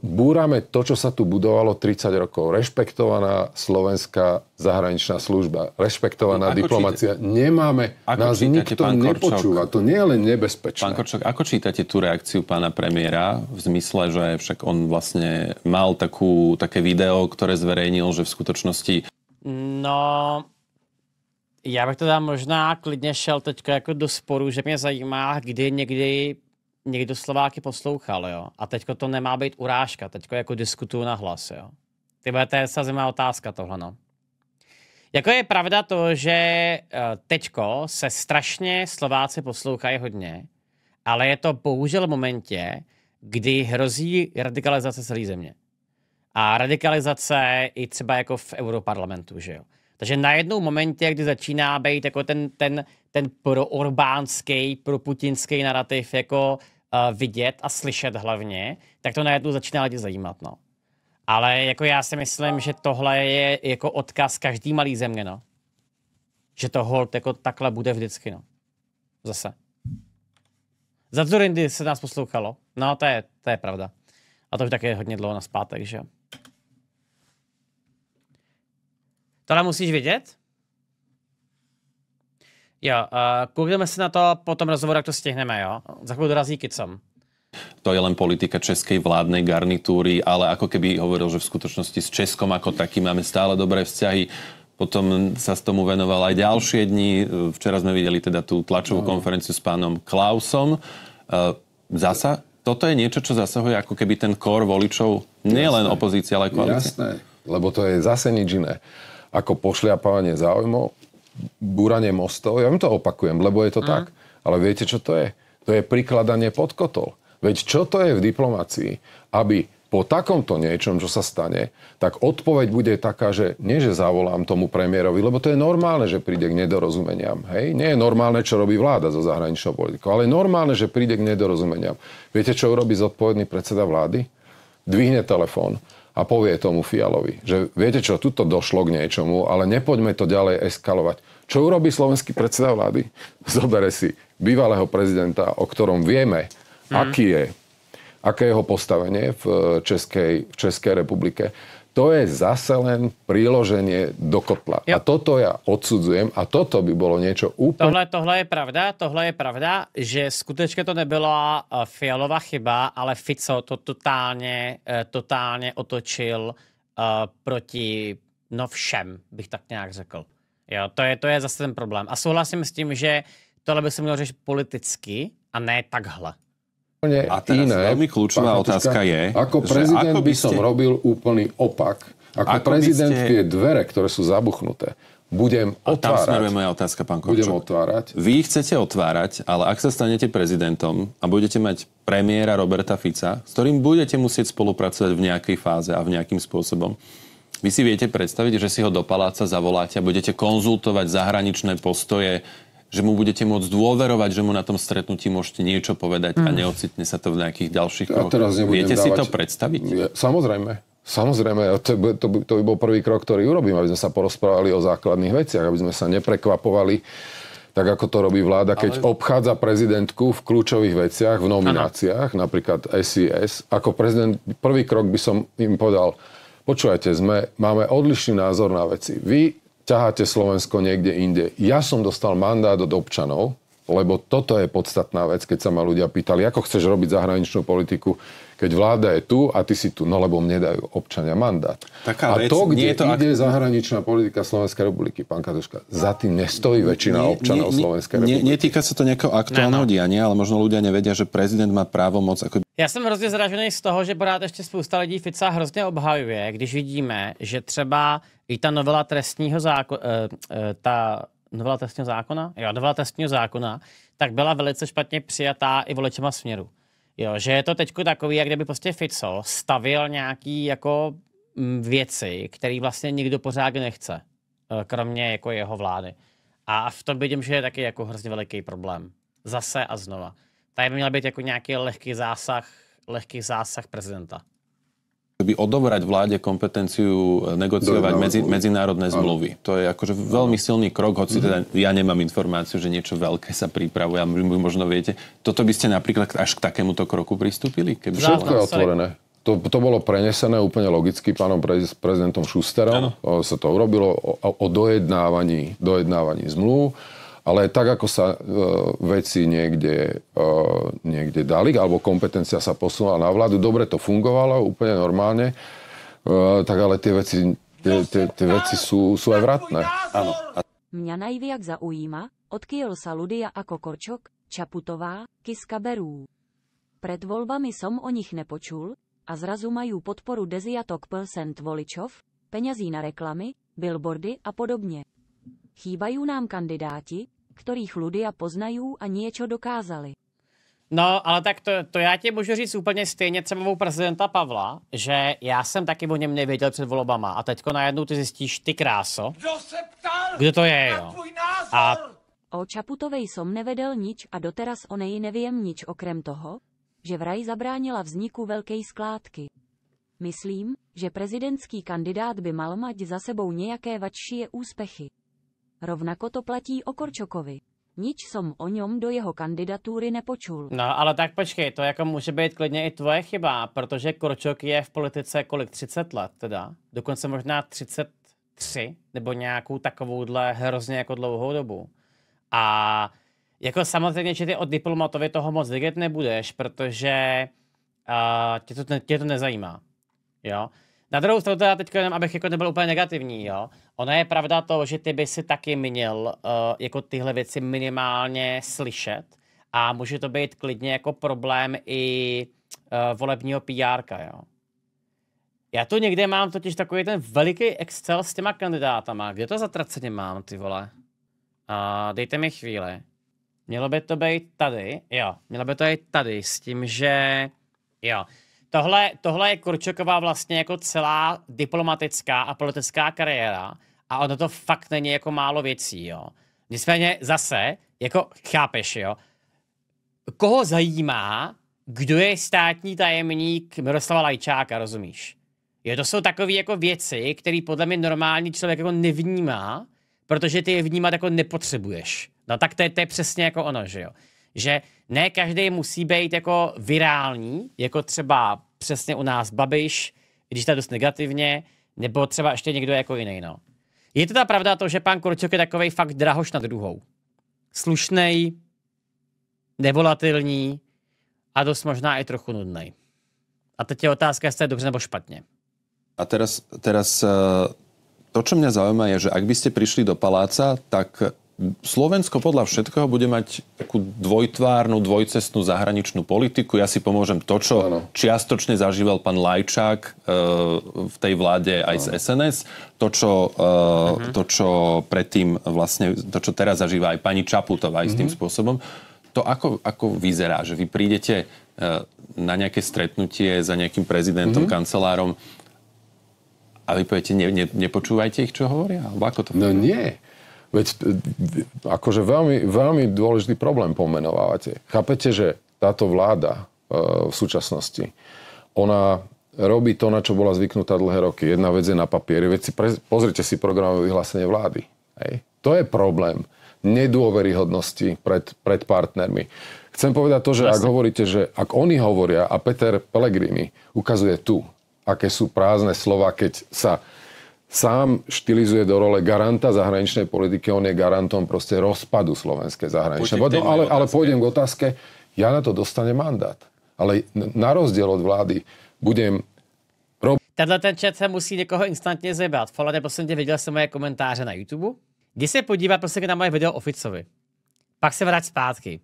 búrame to, čo sa tu budovalo 30 rokov. Rešpektovaná slovenská zahraničná služba, rešpektovaná no, diplomácia. Či... Nemáme, ako nás čítate, nikto nepočúva. to nie je len nebezpečné. Pán Korčok,
ako čítate tú reakciu pána premiéra v zmysle, že však on vlastne mal takú, také video, ktoré zverejnil, že v skutočnosti
No, já bych teda možná klidně šel teď jako do sporu, že mě zajímá, kdy někdy někdo Slováky poslouchal, jo. A teď to nemá být urážka, Teď jako diskutuju na hlas, jo. Ty to je zajímavá otázka tohle, no. Jako je pravda to, že eh, teďko se strašně Slováci poslouchají hodně, ale je to bohužel v momentě, kdy hrozí radikalizace celé země a radikalizace i třeba jako v europarlamentu, že jo. Takže najednou jednou momentě, kdy začíná být jako ten, ten, ten proorbánský, proputinský narrativ jako uh, vidět a slyšet hlavně, tak to najednou začíná lidi zajímat, no. Ale jako já si myslím, že tohle je jako odkaz každý malý země, no. Že to hold jako takhle bude vždycky, no. Zase. Za Zurindy se nás poslouchalo. No, to je, to je pravda. A to už také hodně dlouho na zpátek, že jo. Tohle musíš vidět? Jo, uh, koukneme se na to po tom rozhovoru, jak to stihneme, jo? Za chvíli dorazí Kicom.
To je len politika českej vládnej garnitúry, ale ako keby hovoril, že v skutočnosti s Českom ako takým máme stále dobré vzťahy. Potom sa s tomu venoval aj ďalšie dni. Včera sme videli teda tú tlačovú no. konferenciu s pánom Klausom. E, zasa, toto je niečo, čo zasahuje ako keby ten kor voličov, nielen opozície, ale aj koalície.
Jasné, lebo to je zase nič iné ako pošliapávanie záujmov, búranie mostov. Ja vám to opakujem, lebo je to mm. tak. Ale viete, čo to je? To je prikladanie pod kotol. Veď čo to je v diplomácii, aby po takomto niečom, čo sa stane, tak odpoveď bude taká, že nie, že zavolám tomu premiérovi, lebo to je normálne, že príde k nedorozumeniam. Hej? Nie je normálne, čo robí vláda zo zahraničnou politikou, ale je normálne, že príde k nedorozumeniam. Viete, čo urobí zodpovedný predseda vlády? Dvihne telefón a povie tomu Fialovi, že viete čo, tuto došlo k niečomu, ale nepoďme to ďalej eskalovať. Čo urobí slovenský predseda vlády? Zobere si bývalého prezidenta, o ktorom vieme, mm. aký je, aké je jeho postavenie v eh, Českej, v Českej republike to je zase len príloženie do kotla. Jo. A toto ja odsudzujem a toto by bolo niečo úplne...
Tohle, tohle je pravda, tohle je pravda, že skutečně to nebyla eh, Fialová chyba, ale Fico to totálně, eh, totálne otočil uh, proti no všem, bych tak nějak řekl. Jo, to je, to je zase ten problém. A souhlasím s tím, že tohle by se mělo řešit politicky a ne takhle
úplne A teraz iné. veľmi kľúčová otázka je, ako prezident ako by, ste... by som robil úplný opak. Ako, ako prezident ste... tie dvere, ktoré sú zabuchnuté, budem otvárať. A tam smeruje moja otázka, pán Korčok. Budem otvárať. Vy chcete
otvárať, ale ak sa stanete prezidentom a budete mať premiéra Roberta Fica, s ktorým budete musieť spolupracovať v nejakej fáze a v nejakým spôsobom, vy si viete predstaviť, že si ho do paláca zavoláte a budete konzultovať zahraničné postoje, že mu budete môcť dôverovať, že mu na tom stretnutí môžete niečo povedať mm. a neocitne sa to v nejakých ďalších krokoch. Viete dávať... si to
predstaviť? Ja, samozrejme. Samozrejme, to by, to, by, to by bol prvý krok, ktorý urobím, aby sme sa porozprávali o základných veciach, aby sme sa neprekvapovali, tak ako to robí vláda, keď Ale... obchádza prezidentku v kľúčových veciach, v nomináciách, ano. napríklad SIS. Ako prezident, prvý krok by som im povedal, počúvajte, sme, máme odlišný názor na veci. Vy ťaháte Slovensko niekde inde. Ja som dostal mandát od občanov, lebo toto je podstatná vec, keď sa ma ľudia pýtali, ako chceš robiť zahraničnú politiku, keď vláda je tu a ty si tu, no lebo mne dajú občania mandát. Taká a vec, to, kde nie je to ide ak... zahraničná politika Slovenskej republiky, pán katoška, za tým nestojí väčšina nie, občanov nie, Slovenskej republiky. Nie, netýka
sa to nejakého aktuálneho diania, ale možno ľudia nevedia, že prezident má právo moc ako...
Ja som hrozne zražený z toho, že porád ešte spousta lidí Fica hrozne obhajuje, když vidíme, že třeba i ta novela trestního zákona, eh, eh, ta novela trestního zákona, jo, novela trestního zákona, tak byla velice špatně přijatá i voličema směru. Jo, že je to teď takový, jak kdyby prostě Fico stavil nějaký jako mm, věci, které vlastně nikdo pořád nechce, eh, kromě jako jeho vlády. A v tom vidím, že je taky jako hrozně veliký problém. Zase a znova. Tady by měl být jako nějaký lehký zásah, lehký zásah prezidenta
by odobrať vláde kompetenciu eh, negociovať medzi, medzinárodné zmluvy. Ano. To je akože veľmi silný krok, hoci teda mhm. ja nemám informáciu, že niečo veľké sa pripravuje, a možno viete. Toto by ste napríklad až k takémuto kroku pristúpili? Keby Všetko je otvorené.
To, to bolo prenesené úplne logicky pánom prez, prezidentom Šusterom. Ano. O, sa to urobilo o, o dojednávaní, dojednávaní zmluv. Ale tak, ako sa e, veci niekde, e, niekde dali, alebo kompetencia sa posunula na vládu, dobre to fungovalo, úplne normálne, e, tak ale tie veci, tie, tie, tie veci sú, sú aj vratné. Áno.
Mňa najviac zaujíma, odkiel sa ľudia ako Korčok, Čaputová, Kiska berú. Pred voľbami som o nich nepočul a zrazu majú podporu deziatok percent voličov, peňazí na reklamy, billboardy a podobne. Chýbajú nám kandidáti, ktorých Ludia poznajú a niečo dokázali.
No, ale tak to, to já ti můžu říct úplně stejně třeba u prezidenta Pavla, že já jsem taky o něm nevěděl před volbama a teďko najednou ty zjistíš, ty
kráso, kdo, se ptal kdo to je, jo. A... O Čaputovej som nevedel nič a doteraz o nej neviem nič okrem toho, že vraj zabránila vzniku veľkej skládky. Myslím, že prezidentský kandidát by mal mať za sebou nejaké vačšie úspechy. Rovnako to platí o Korčokovi. Nič som o něm do jeho kandidatury nepočul.
No, ale tak počkej, to jako může být klidně i tvoje chyba, protože Korčok je v politice kolik 30 let teda, dokonce možná 33, nebo nějakou takovouhle hrozně jako dlouhou dobu. A jako samozřejmě, že ty od diplomatovi toho moc vidět nebudeš, protože uh, tě, to, tě to nezajímá. Jo? Na druhou stranu teda teď, jenom abych jako nebyl úplně negativní, jo. Ono je pravda to, že ty by si taky měl uh, jako tyhle věci minimálně slyšet a může to být klidně jako problém i uh, volebního pr jo. Já tu někde mám totiž takový ten veliký Excel s těma kandidátama. Kde to zatraceně mám, ty vole? Uh, dejte mi chvíli. Mělo by to být tady, jo. Mělo by to být tady s tím, že jo. Tohle, tohle je Kurčoková vlastně jako celá diplomatická a politická kariéra a ono to fakt není jako málo věcí, jo. Nicméně zase, jako chápeš, jo, koho zajímá, kdo je státní tajemník Miroslava Lajčáka, rozumíš? Jo, to jsou takové jako věci, které podle mě normální člověk jako nevnímá, protože ty je vnímat jako nepotřebuješ. No tak to je, to je přesně jako ono, že jo že ne každý musí být jako virální, jako třeba přesně u nás Babiš, když to dost negativně, nebo třeba ještě někdo jako jiný, no. Je to ta pravda to, že pan Korčok je takový fakt drahoš nad druhou. Slušnej, nevolatilní a dost možná i trochu nudný. A teď je otázka, jestli je dobře nebo špatně.
A teraz, teraz eh, to, čo mňa zaujíma, je, že ak by ste prišli do paláca, tak Slovensko podľa všetkého bude mať takú dvojtvárnu, dvojcestnú zahraničnú politiku. Ja si pomôžem to, čo ano. čiastočne zažíval pán Lajčák e, v tej vláde aj ano. z SNS, to čo, e, uh-huh. to, čo predtým vlastne, to, čo teraz zažíva aj pani Čaputová aj uh-huh. s tým mhm. spôsobom. To ako, ako vyzerá, že vy prídete e, na nejaké stretnutie za nejakým prezidentom, uh-huh. kancelárom a vy poviete, ne, ne, nepočúvajte ich, čo hovoria?
Alebo ako to? No nie. Veď e, akože veľmi, veľmi dôležitý problém pomenovávate. Chápete, že táto vláda e, v súčasnosti, ona robí to, na čo bola zvyknutá dlhé roky. Jedna vec je na papieri, veď si pre, pozrite si programové vyhlásenie vlády. Hej. To je problém nedôveryhodnosti pred, pred partnermi. Chcem povedať to, že Jasne. ak hovoríte, že ak oni hovoria a Peter Pellegrini ukazuje tu, aké sú prázdne slova, keď sa sám štilizuje do role garanta zahraničnej politiky, on je garantom proste rozpadu slovenskej zahraničnej politiky. Ale, ale pôjdem k otázke, ja na to dostanem mandát. Ale na rozdiel od vlády budem rob...
Tenhle ten chat se musí někoho instantně zebrat. Folade, prosím tě, viděl jsem moje komentáře na YouTube. Kdy se podívat, prosím, na moje video Oficovi. Pak se vrať zpátky.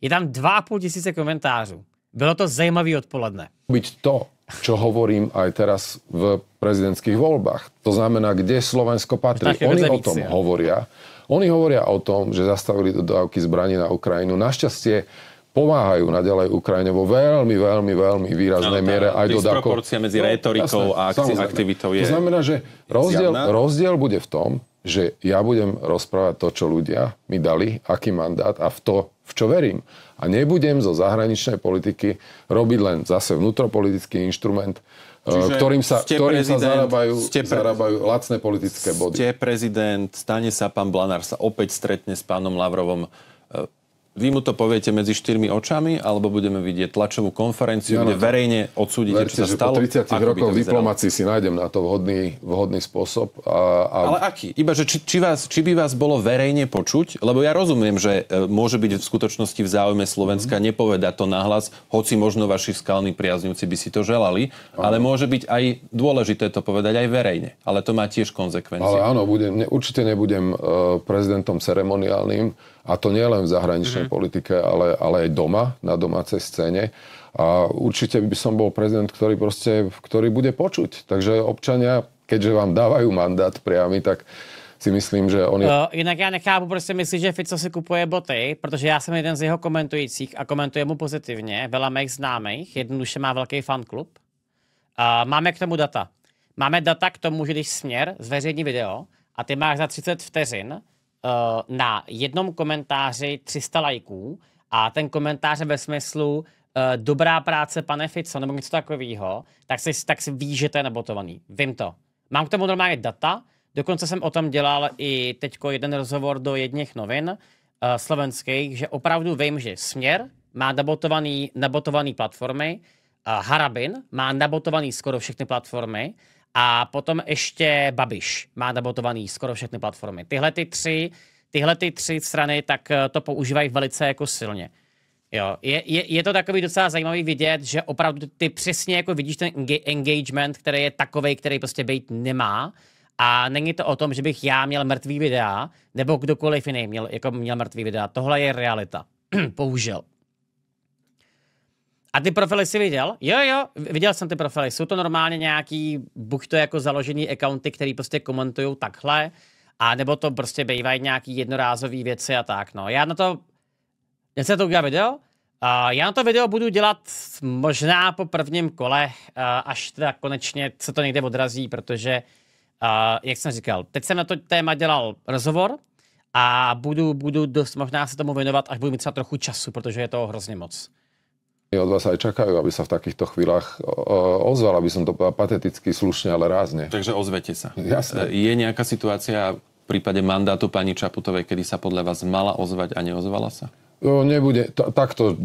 Je tam 2,5 tisíce komentářů. Bylo to zajímavý odpoledne.
Byť to, čo hovorím aj teraz v prezidentských voľbách. To znamená, kde Slovensko patrí. No Oni o tom hovoria. Oni hovoria o tom, že zastavili dodávky zbraní na Ukrajinu. Našťastie pomáhajú naďalej Ukrajine vo veľmi, veľmi, veľmi výraznej no, miere aj dodávkou. Disproporcia medzi no, retorikou jasné, a aktivitou je To znamená, že rozdiel, rozdiel bude v tom, že ja budem rozprávať to, čo ľudia mi dali, aký mandát a v to, v čo verím. A nebudem zo zahraničnej politiky robiť len zase vnútropolitický inštrument, e, Čiže ktorým sa, ktorým sa zarábajú, ste pre, zarábajú lacné politické body. Ste
prezident, stane sa pán Blanár, sa opäť stretne s pánom Lavrovom vy mu to poviete medzi štyrmi očami, alebo budeme vidieť tlačovú konferenciu, ja kde verejne odsúdite, verte, čo sa stalo? po 30 rokoch diplomácii
si nájdem na to vhodný, vhodný spôsob. A, a... Ale
aký? Iba, že či, či, vás, či by vás bolo verejne počuť? Lebo ja rozumiem, že e, môže byť v skutočnosti v záujme Slovenska mm. nepovedať to nahlas, hoci možno vaši skalní priaznivci by si to želali, ano. ale môže byť aj dôležité to povedať aj verejne. Ale to má tiež konzekvencie. Ale áno,
budem, ne, určite nebudem uh, prezidentom ceremoniálnym a to nie len v zahraničnej mm-hmm. politike, ale, ale aj doma, na domácej scéne. A určite by som bol prezident, ktorý, proste, ktorý bude počuť. Takže občania, keďže vám dávajú mandát priamy, tak si myslím, že on je... Uh,
eh, jinak já nechápu, proč si myslí, že Fico si kupuje boty, protože ja jsem jeden z jeho komentujících a komentuje mu pozitivně. Veľa mých známých, jednoduše má velký fanklub. Uh, máme k tomu data. Máme data k tomu, že když Směr zveřejní video a ty máš za 30 vteřin Eh, na jednom komentáři 300 lajků a ten komentář je ve smyslu eh, dobrá práce, pane Fico, nebo něco takového, tak si, tak si ví, že to je nabotovaný. Vím to. Mám k tomu normálně data, dokonce jsem o tom dělal i teď jeden rozhovor do jedných novin uh, slovenských, že opravdu vím, že Směr má nabotovaný, nabotovaný platformy, uh, Harabin má nabotovaný skoro všechny platformy a potom ještě Babiš má nabotovaný skoro všechny platformy. Tyhle ty tři, tyhle ty tři strany tak eh, to používají velice jako silně. Jo, je, je, je to takový docela zajímavý vidět, že opravdu ty přesně jako vidíš ten engagement, který je takový, který prostě být nemá. A není to o tom, že bych já měl mrtvý videa, nebo kdokoliv jiný měl, jako měl mrtvý videa. Tohle je realita. Bohužel. A ty profily jsi viděl? Jo, jo, viděl jsem ty profily. Jsou to normálně nějaký, buď to jako založený accounty, který prostě komentují takhle, a nebo to prostě bývají nějaký jednorázové věci a tak, no. Já na to, já se to udělal video, Uh, já na to video budu dělat možná po prvním kole, uh, až teda konečně se to někde odrazí, protože, uh, jak jsem říkal, teď jsem na to téma dělal rozhovor a budu, budu dost možná se tomu věnovat, až budu mít třeba trochu času, protože je toho hrozně moc
od vás aj čakajú, aby sa v takýchto chvíľach ozval, aby som to povedal pateticky, slušne, ale rázne.
Takže ozvete sa. Jasne. Je nejaká situácia v prípade mandátu pani Čaputovej, kedy sa podľa vás mala ozvať a neozvala sa?
No, nebude, t- takto,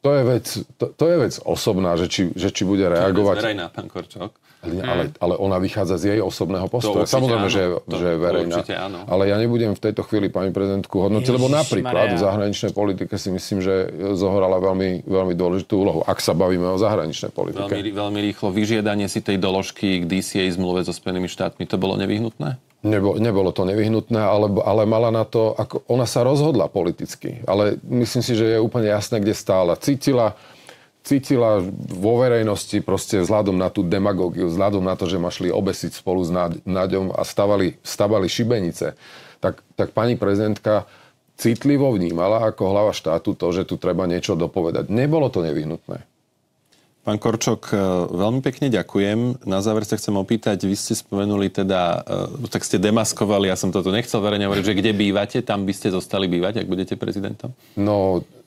to je vec, to, to je vec osobná, že či, že či bude reagovať. To je vec verejná, pán Korčok hmm. ale, ale ona vychádza z jej osobného postoja. Samozrejme, áno, že, to, že je verejná. Určite áno. Ale ja nebudem v tejto chvíli pani prezidentku hodnotiť, lebo napríklad Maria. v zahraničnej politike si myslím, že zohrala veľmi, veľmi dôležitú úlohu, ak sa bavíme o zahraničnej politike. Veľmi,
veľmi rýchlo vyžiadanie si tej doložky k DCA zmluve so Spojenými štátmi, to bolo nevyhnutné?
Nebo, nebolo to nevyhnutné, ale, ale mala na to, ako ona sa rozhodla politicky. Ale myslím si, že je úplne jasné, kde stála. Cítila, cítila vo verejnosti proste vzhľadom na tú demagógiu, vzhľadom na to, že ma šli obesiť spolu s Náďom a stavali, stavali šibenice, tak, tak pani prezidentka citlivo vnímala ako hlava štátu to, že tu treba niečo dopovedať. Nebolo to nevyhnutné. Pán Korčok, e, veľmi
pekne ďakujem. Na záver sa chcem opýtať, vy ste spomenuli teda, e, tak ste demaskovali, ja som toto nechcel verejne hovoriť, že kde bývate, tam by ste zostali bývať, ak budete prezidentom?
No, e,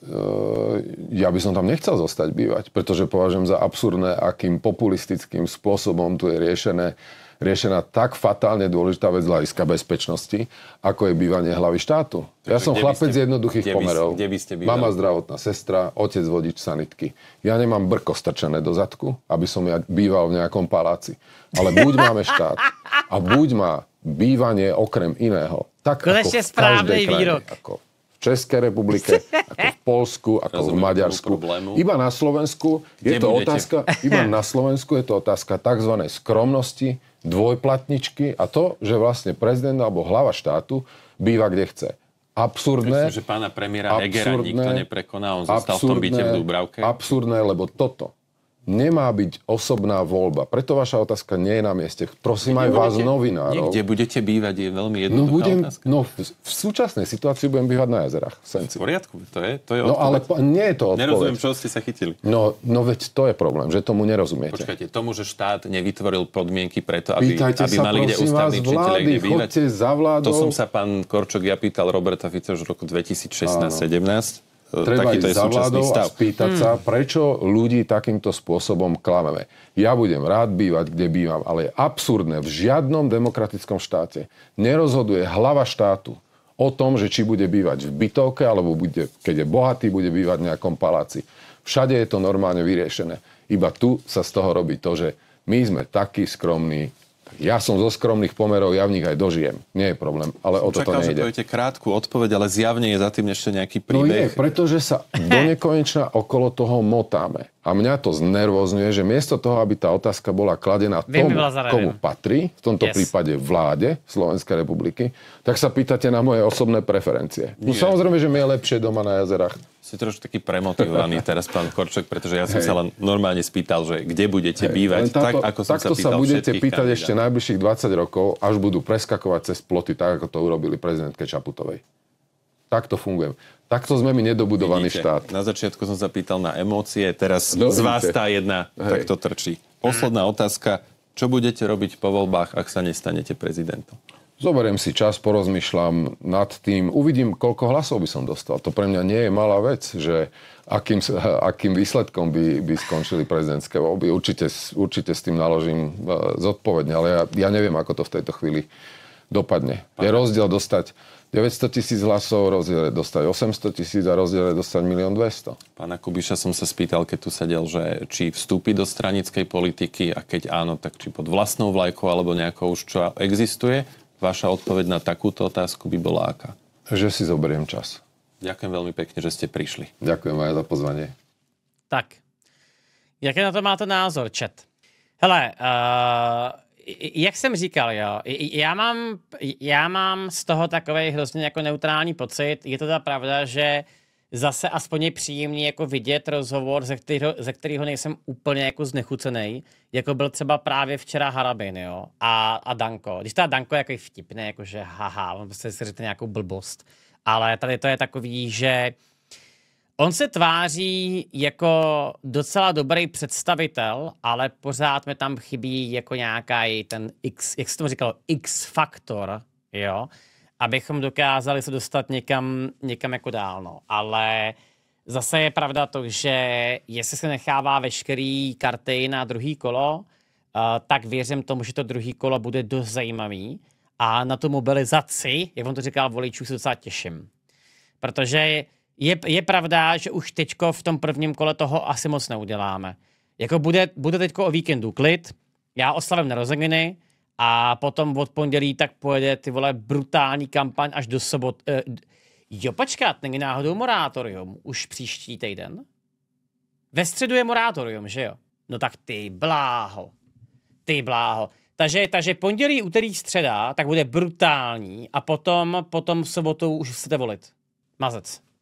ja by som tam nechcel zostať bývať, pretože považujem za absurdné, akým populistickým spôsobom tu je riešené riešená tak fatálne dôležitá vec z hľadiska bezpečnosti, ako je bývanie hlavy štátu. Takže ja som chlapec ste, jednoduchých kde pomerov. By, kde by ste Mama zdravotná sestra, otec vodič sanitky. Ja nemám brko strčené do zadku, aby som ja býval v nejakom paláci. Ale buď máme štát a buď má bývanie okrem iného. Tak Konečne ako v každej krajine, výrok. ako Českej republike, ako v Polsku, ako Rozumiem, v Maďarsku. Iba na Slovensku je Kde to budete? otázka, iba na Slovensku je to otázka tzv. skromnosti, dvojplatničky a to, že vlastne prezident alebo hlava štátu býva kde chce. Absurdné. Myslím, že
pána premiéra Hegera nikto
neprekonal, on zostal v tom byte v Dúbravke. Absurdné, lebo toto nemá byť osobná voľba. Preto vaša otázka nie je na mieste. Prosím aj vás, budete, novinárov. Kde budete bývať je veľmi jednoduchá no budem, otázka. No v, v súčasnej situácii budem bývať na jazerách. V, Senci. v poriadku, to je, to je No ale po, nie je to odpoveď. Nerozumiem, čo ste sa chytili. No, no veď to je problém, že tomu nerozumiete. Počkajte,
tomu, že štát nevytvoril podmienky preto, aby, Pýtajte aby sa, mali kde ústavní činiteľe kde bývať.
za vládou. To som
sa pán Korčok ja pýtal Roberta Fica už v roku 2016-17 E, Treba takýto je súčasný stav. a spýtať mm. sa,
prečo ľudí takýmto spôsobom klameme. Ja budem rád bývať, kde bývam, ale je absurdné v žiadnom demokratickom štáte. Nerozhoduje hlava štátu o tom, že či bude bývať v bytovke, alebo bude, keď je bohatý, bude bývať v nejakom paláci. Všade je to normálne vyriešené. Iba tu sa z toho robí to, že my sme takí skromní, ja som zo skromných pomerov ja v nich aj dožijem. Nie je problém, ale o toto nejde. Čakal, že poviete
krátku odpoveď, ale zjavne je za tým ešte nejaký príbeh. No je,
pretože sa do nekonečna okolo toho motáme. A mňa to znervozňuje, že miesto toho, aby tá otázka bola kladená tomu, komu patrí, v tomto yes. prípade vláde Slovenskej republiky, tak sa pýtate na moje osobné preferencie. No Nie. No samozrejme, že mi je lepšie doma na jazerách.
Si trošku taký premotivovaný teraz, pán Korčok, pretože ja som Hej. sa len normálne spýtal, že kde budete Hej. bývať, táto, tak ako som takto sa pýtal sa budete pýtať kandidát. ešte
najbližších 20 rokov, až budú preskakovať cez ploty, tak ako to urobili prezidentke Čaputovej. Takto funguje. Takto sme my nedobudovaný Vidíte, štát. Na začiatku som sa pýtal na emócie, teraz Dobre, no, z vás tá jedna Hej. takto trčí.
Posledná otázka. Čo budete robiť po voľbách, ak sa nestanete prezidentom?
Zoberiem si čas, porozmýšľam nad tým, uvidím, koľko hlasov by som dostal. To pre mňa nie je malá vec, že akým, akým výsledkom by, by skončili prezidentské voľby. Určite, určite s tým naložím e, zodpovedne, ale ja, ja neviem, ako to v tejto chvíli dopadne. Je rozdiel dostať 900 tisíc hlasov rozdiele dostať 800 tisíc a rozdiele dostať 1 200
Pána Kubiša som sa spýtal, keď tu sedel, že či vstúpi do stranickej politiky a keď áno, tak či pod vlastnou vlajkou alebo nejakou už čo existuje. Vaša odpoveď na takúto otázku by bola aká? Že si zoberiem čas. Ďakujem veľmi pekne, že ste prišli.
Ďakujem aj za pozvanie.
Tak, jaký na to máte názor, čet? Hele, uh jak jsem říkal, jo, já mám, já mám z toho takový hrozně jako neutrální pocit. Je to ta pravda, že zase aspoň je příjemný jako vidět rozhovor, ze kterého, ze kterého nejsem úplně jako znechucený, jako byl třeba právě včera Harabin, jo, a, a Danko. Když ta teda Danko je jako vtipný, jakože haha, on prostě si řekne nějakou blbost. Ale tady to je takový, že on se tváří jako docela dobrý představitel, ale pořád mi tam chybí jako nějaký ten X, jak se to říkalo, X-faktor, jo, abychom dokázali se dostat někam, někam jako dál, no. Ale zase je pravda to, že jestli se nechává veškerý karty na druhý kolo, eh, tak věřím tomu, že to druhý kolo bude dost zajímavý a na tu mobilizaci, jak on to říkal, voličů se docela těším. Protože je, je pravda, že už teďko v tom prvním kole toho asi moc neuděláme. Jako bude, bude teďko o víkendu klid, já oslavím narozeniny a potom od pondělí tak pojede ty vole brutální kampaň až do sobot. E, jo, počkat, není náhodou morátorium už příští týden? Ve středu je moratorium, že jo? No tak ty bláho. Ty bláho. Takže, takže pondělí, úterý, středa, tak bude brutální a potom, potom v sobotu už chcete volit. Mazec.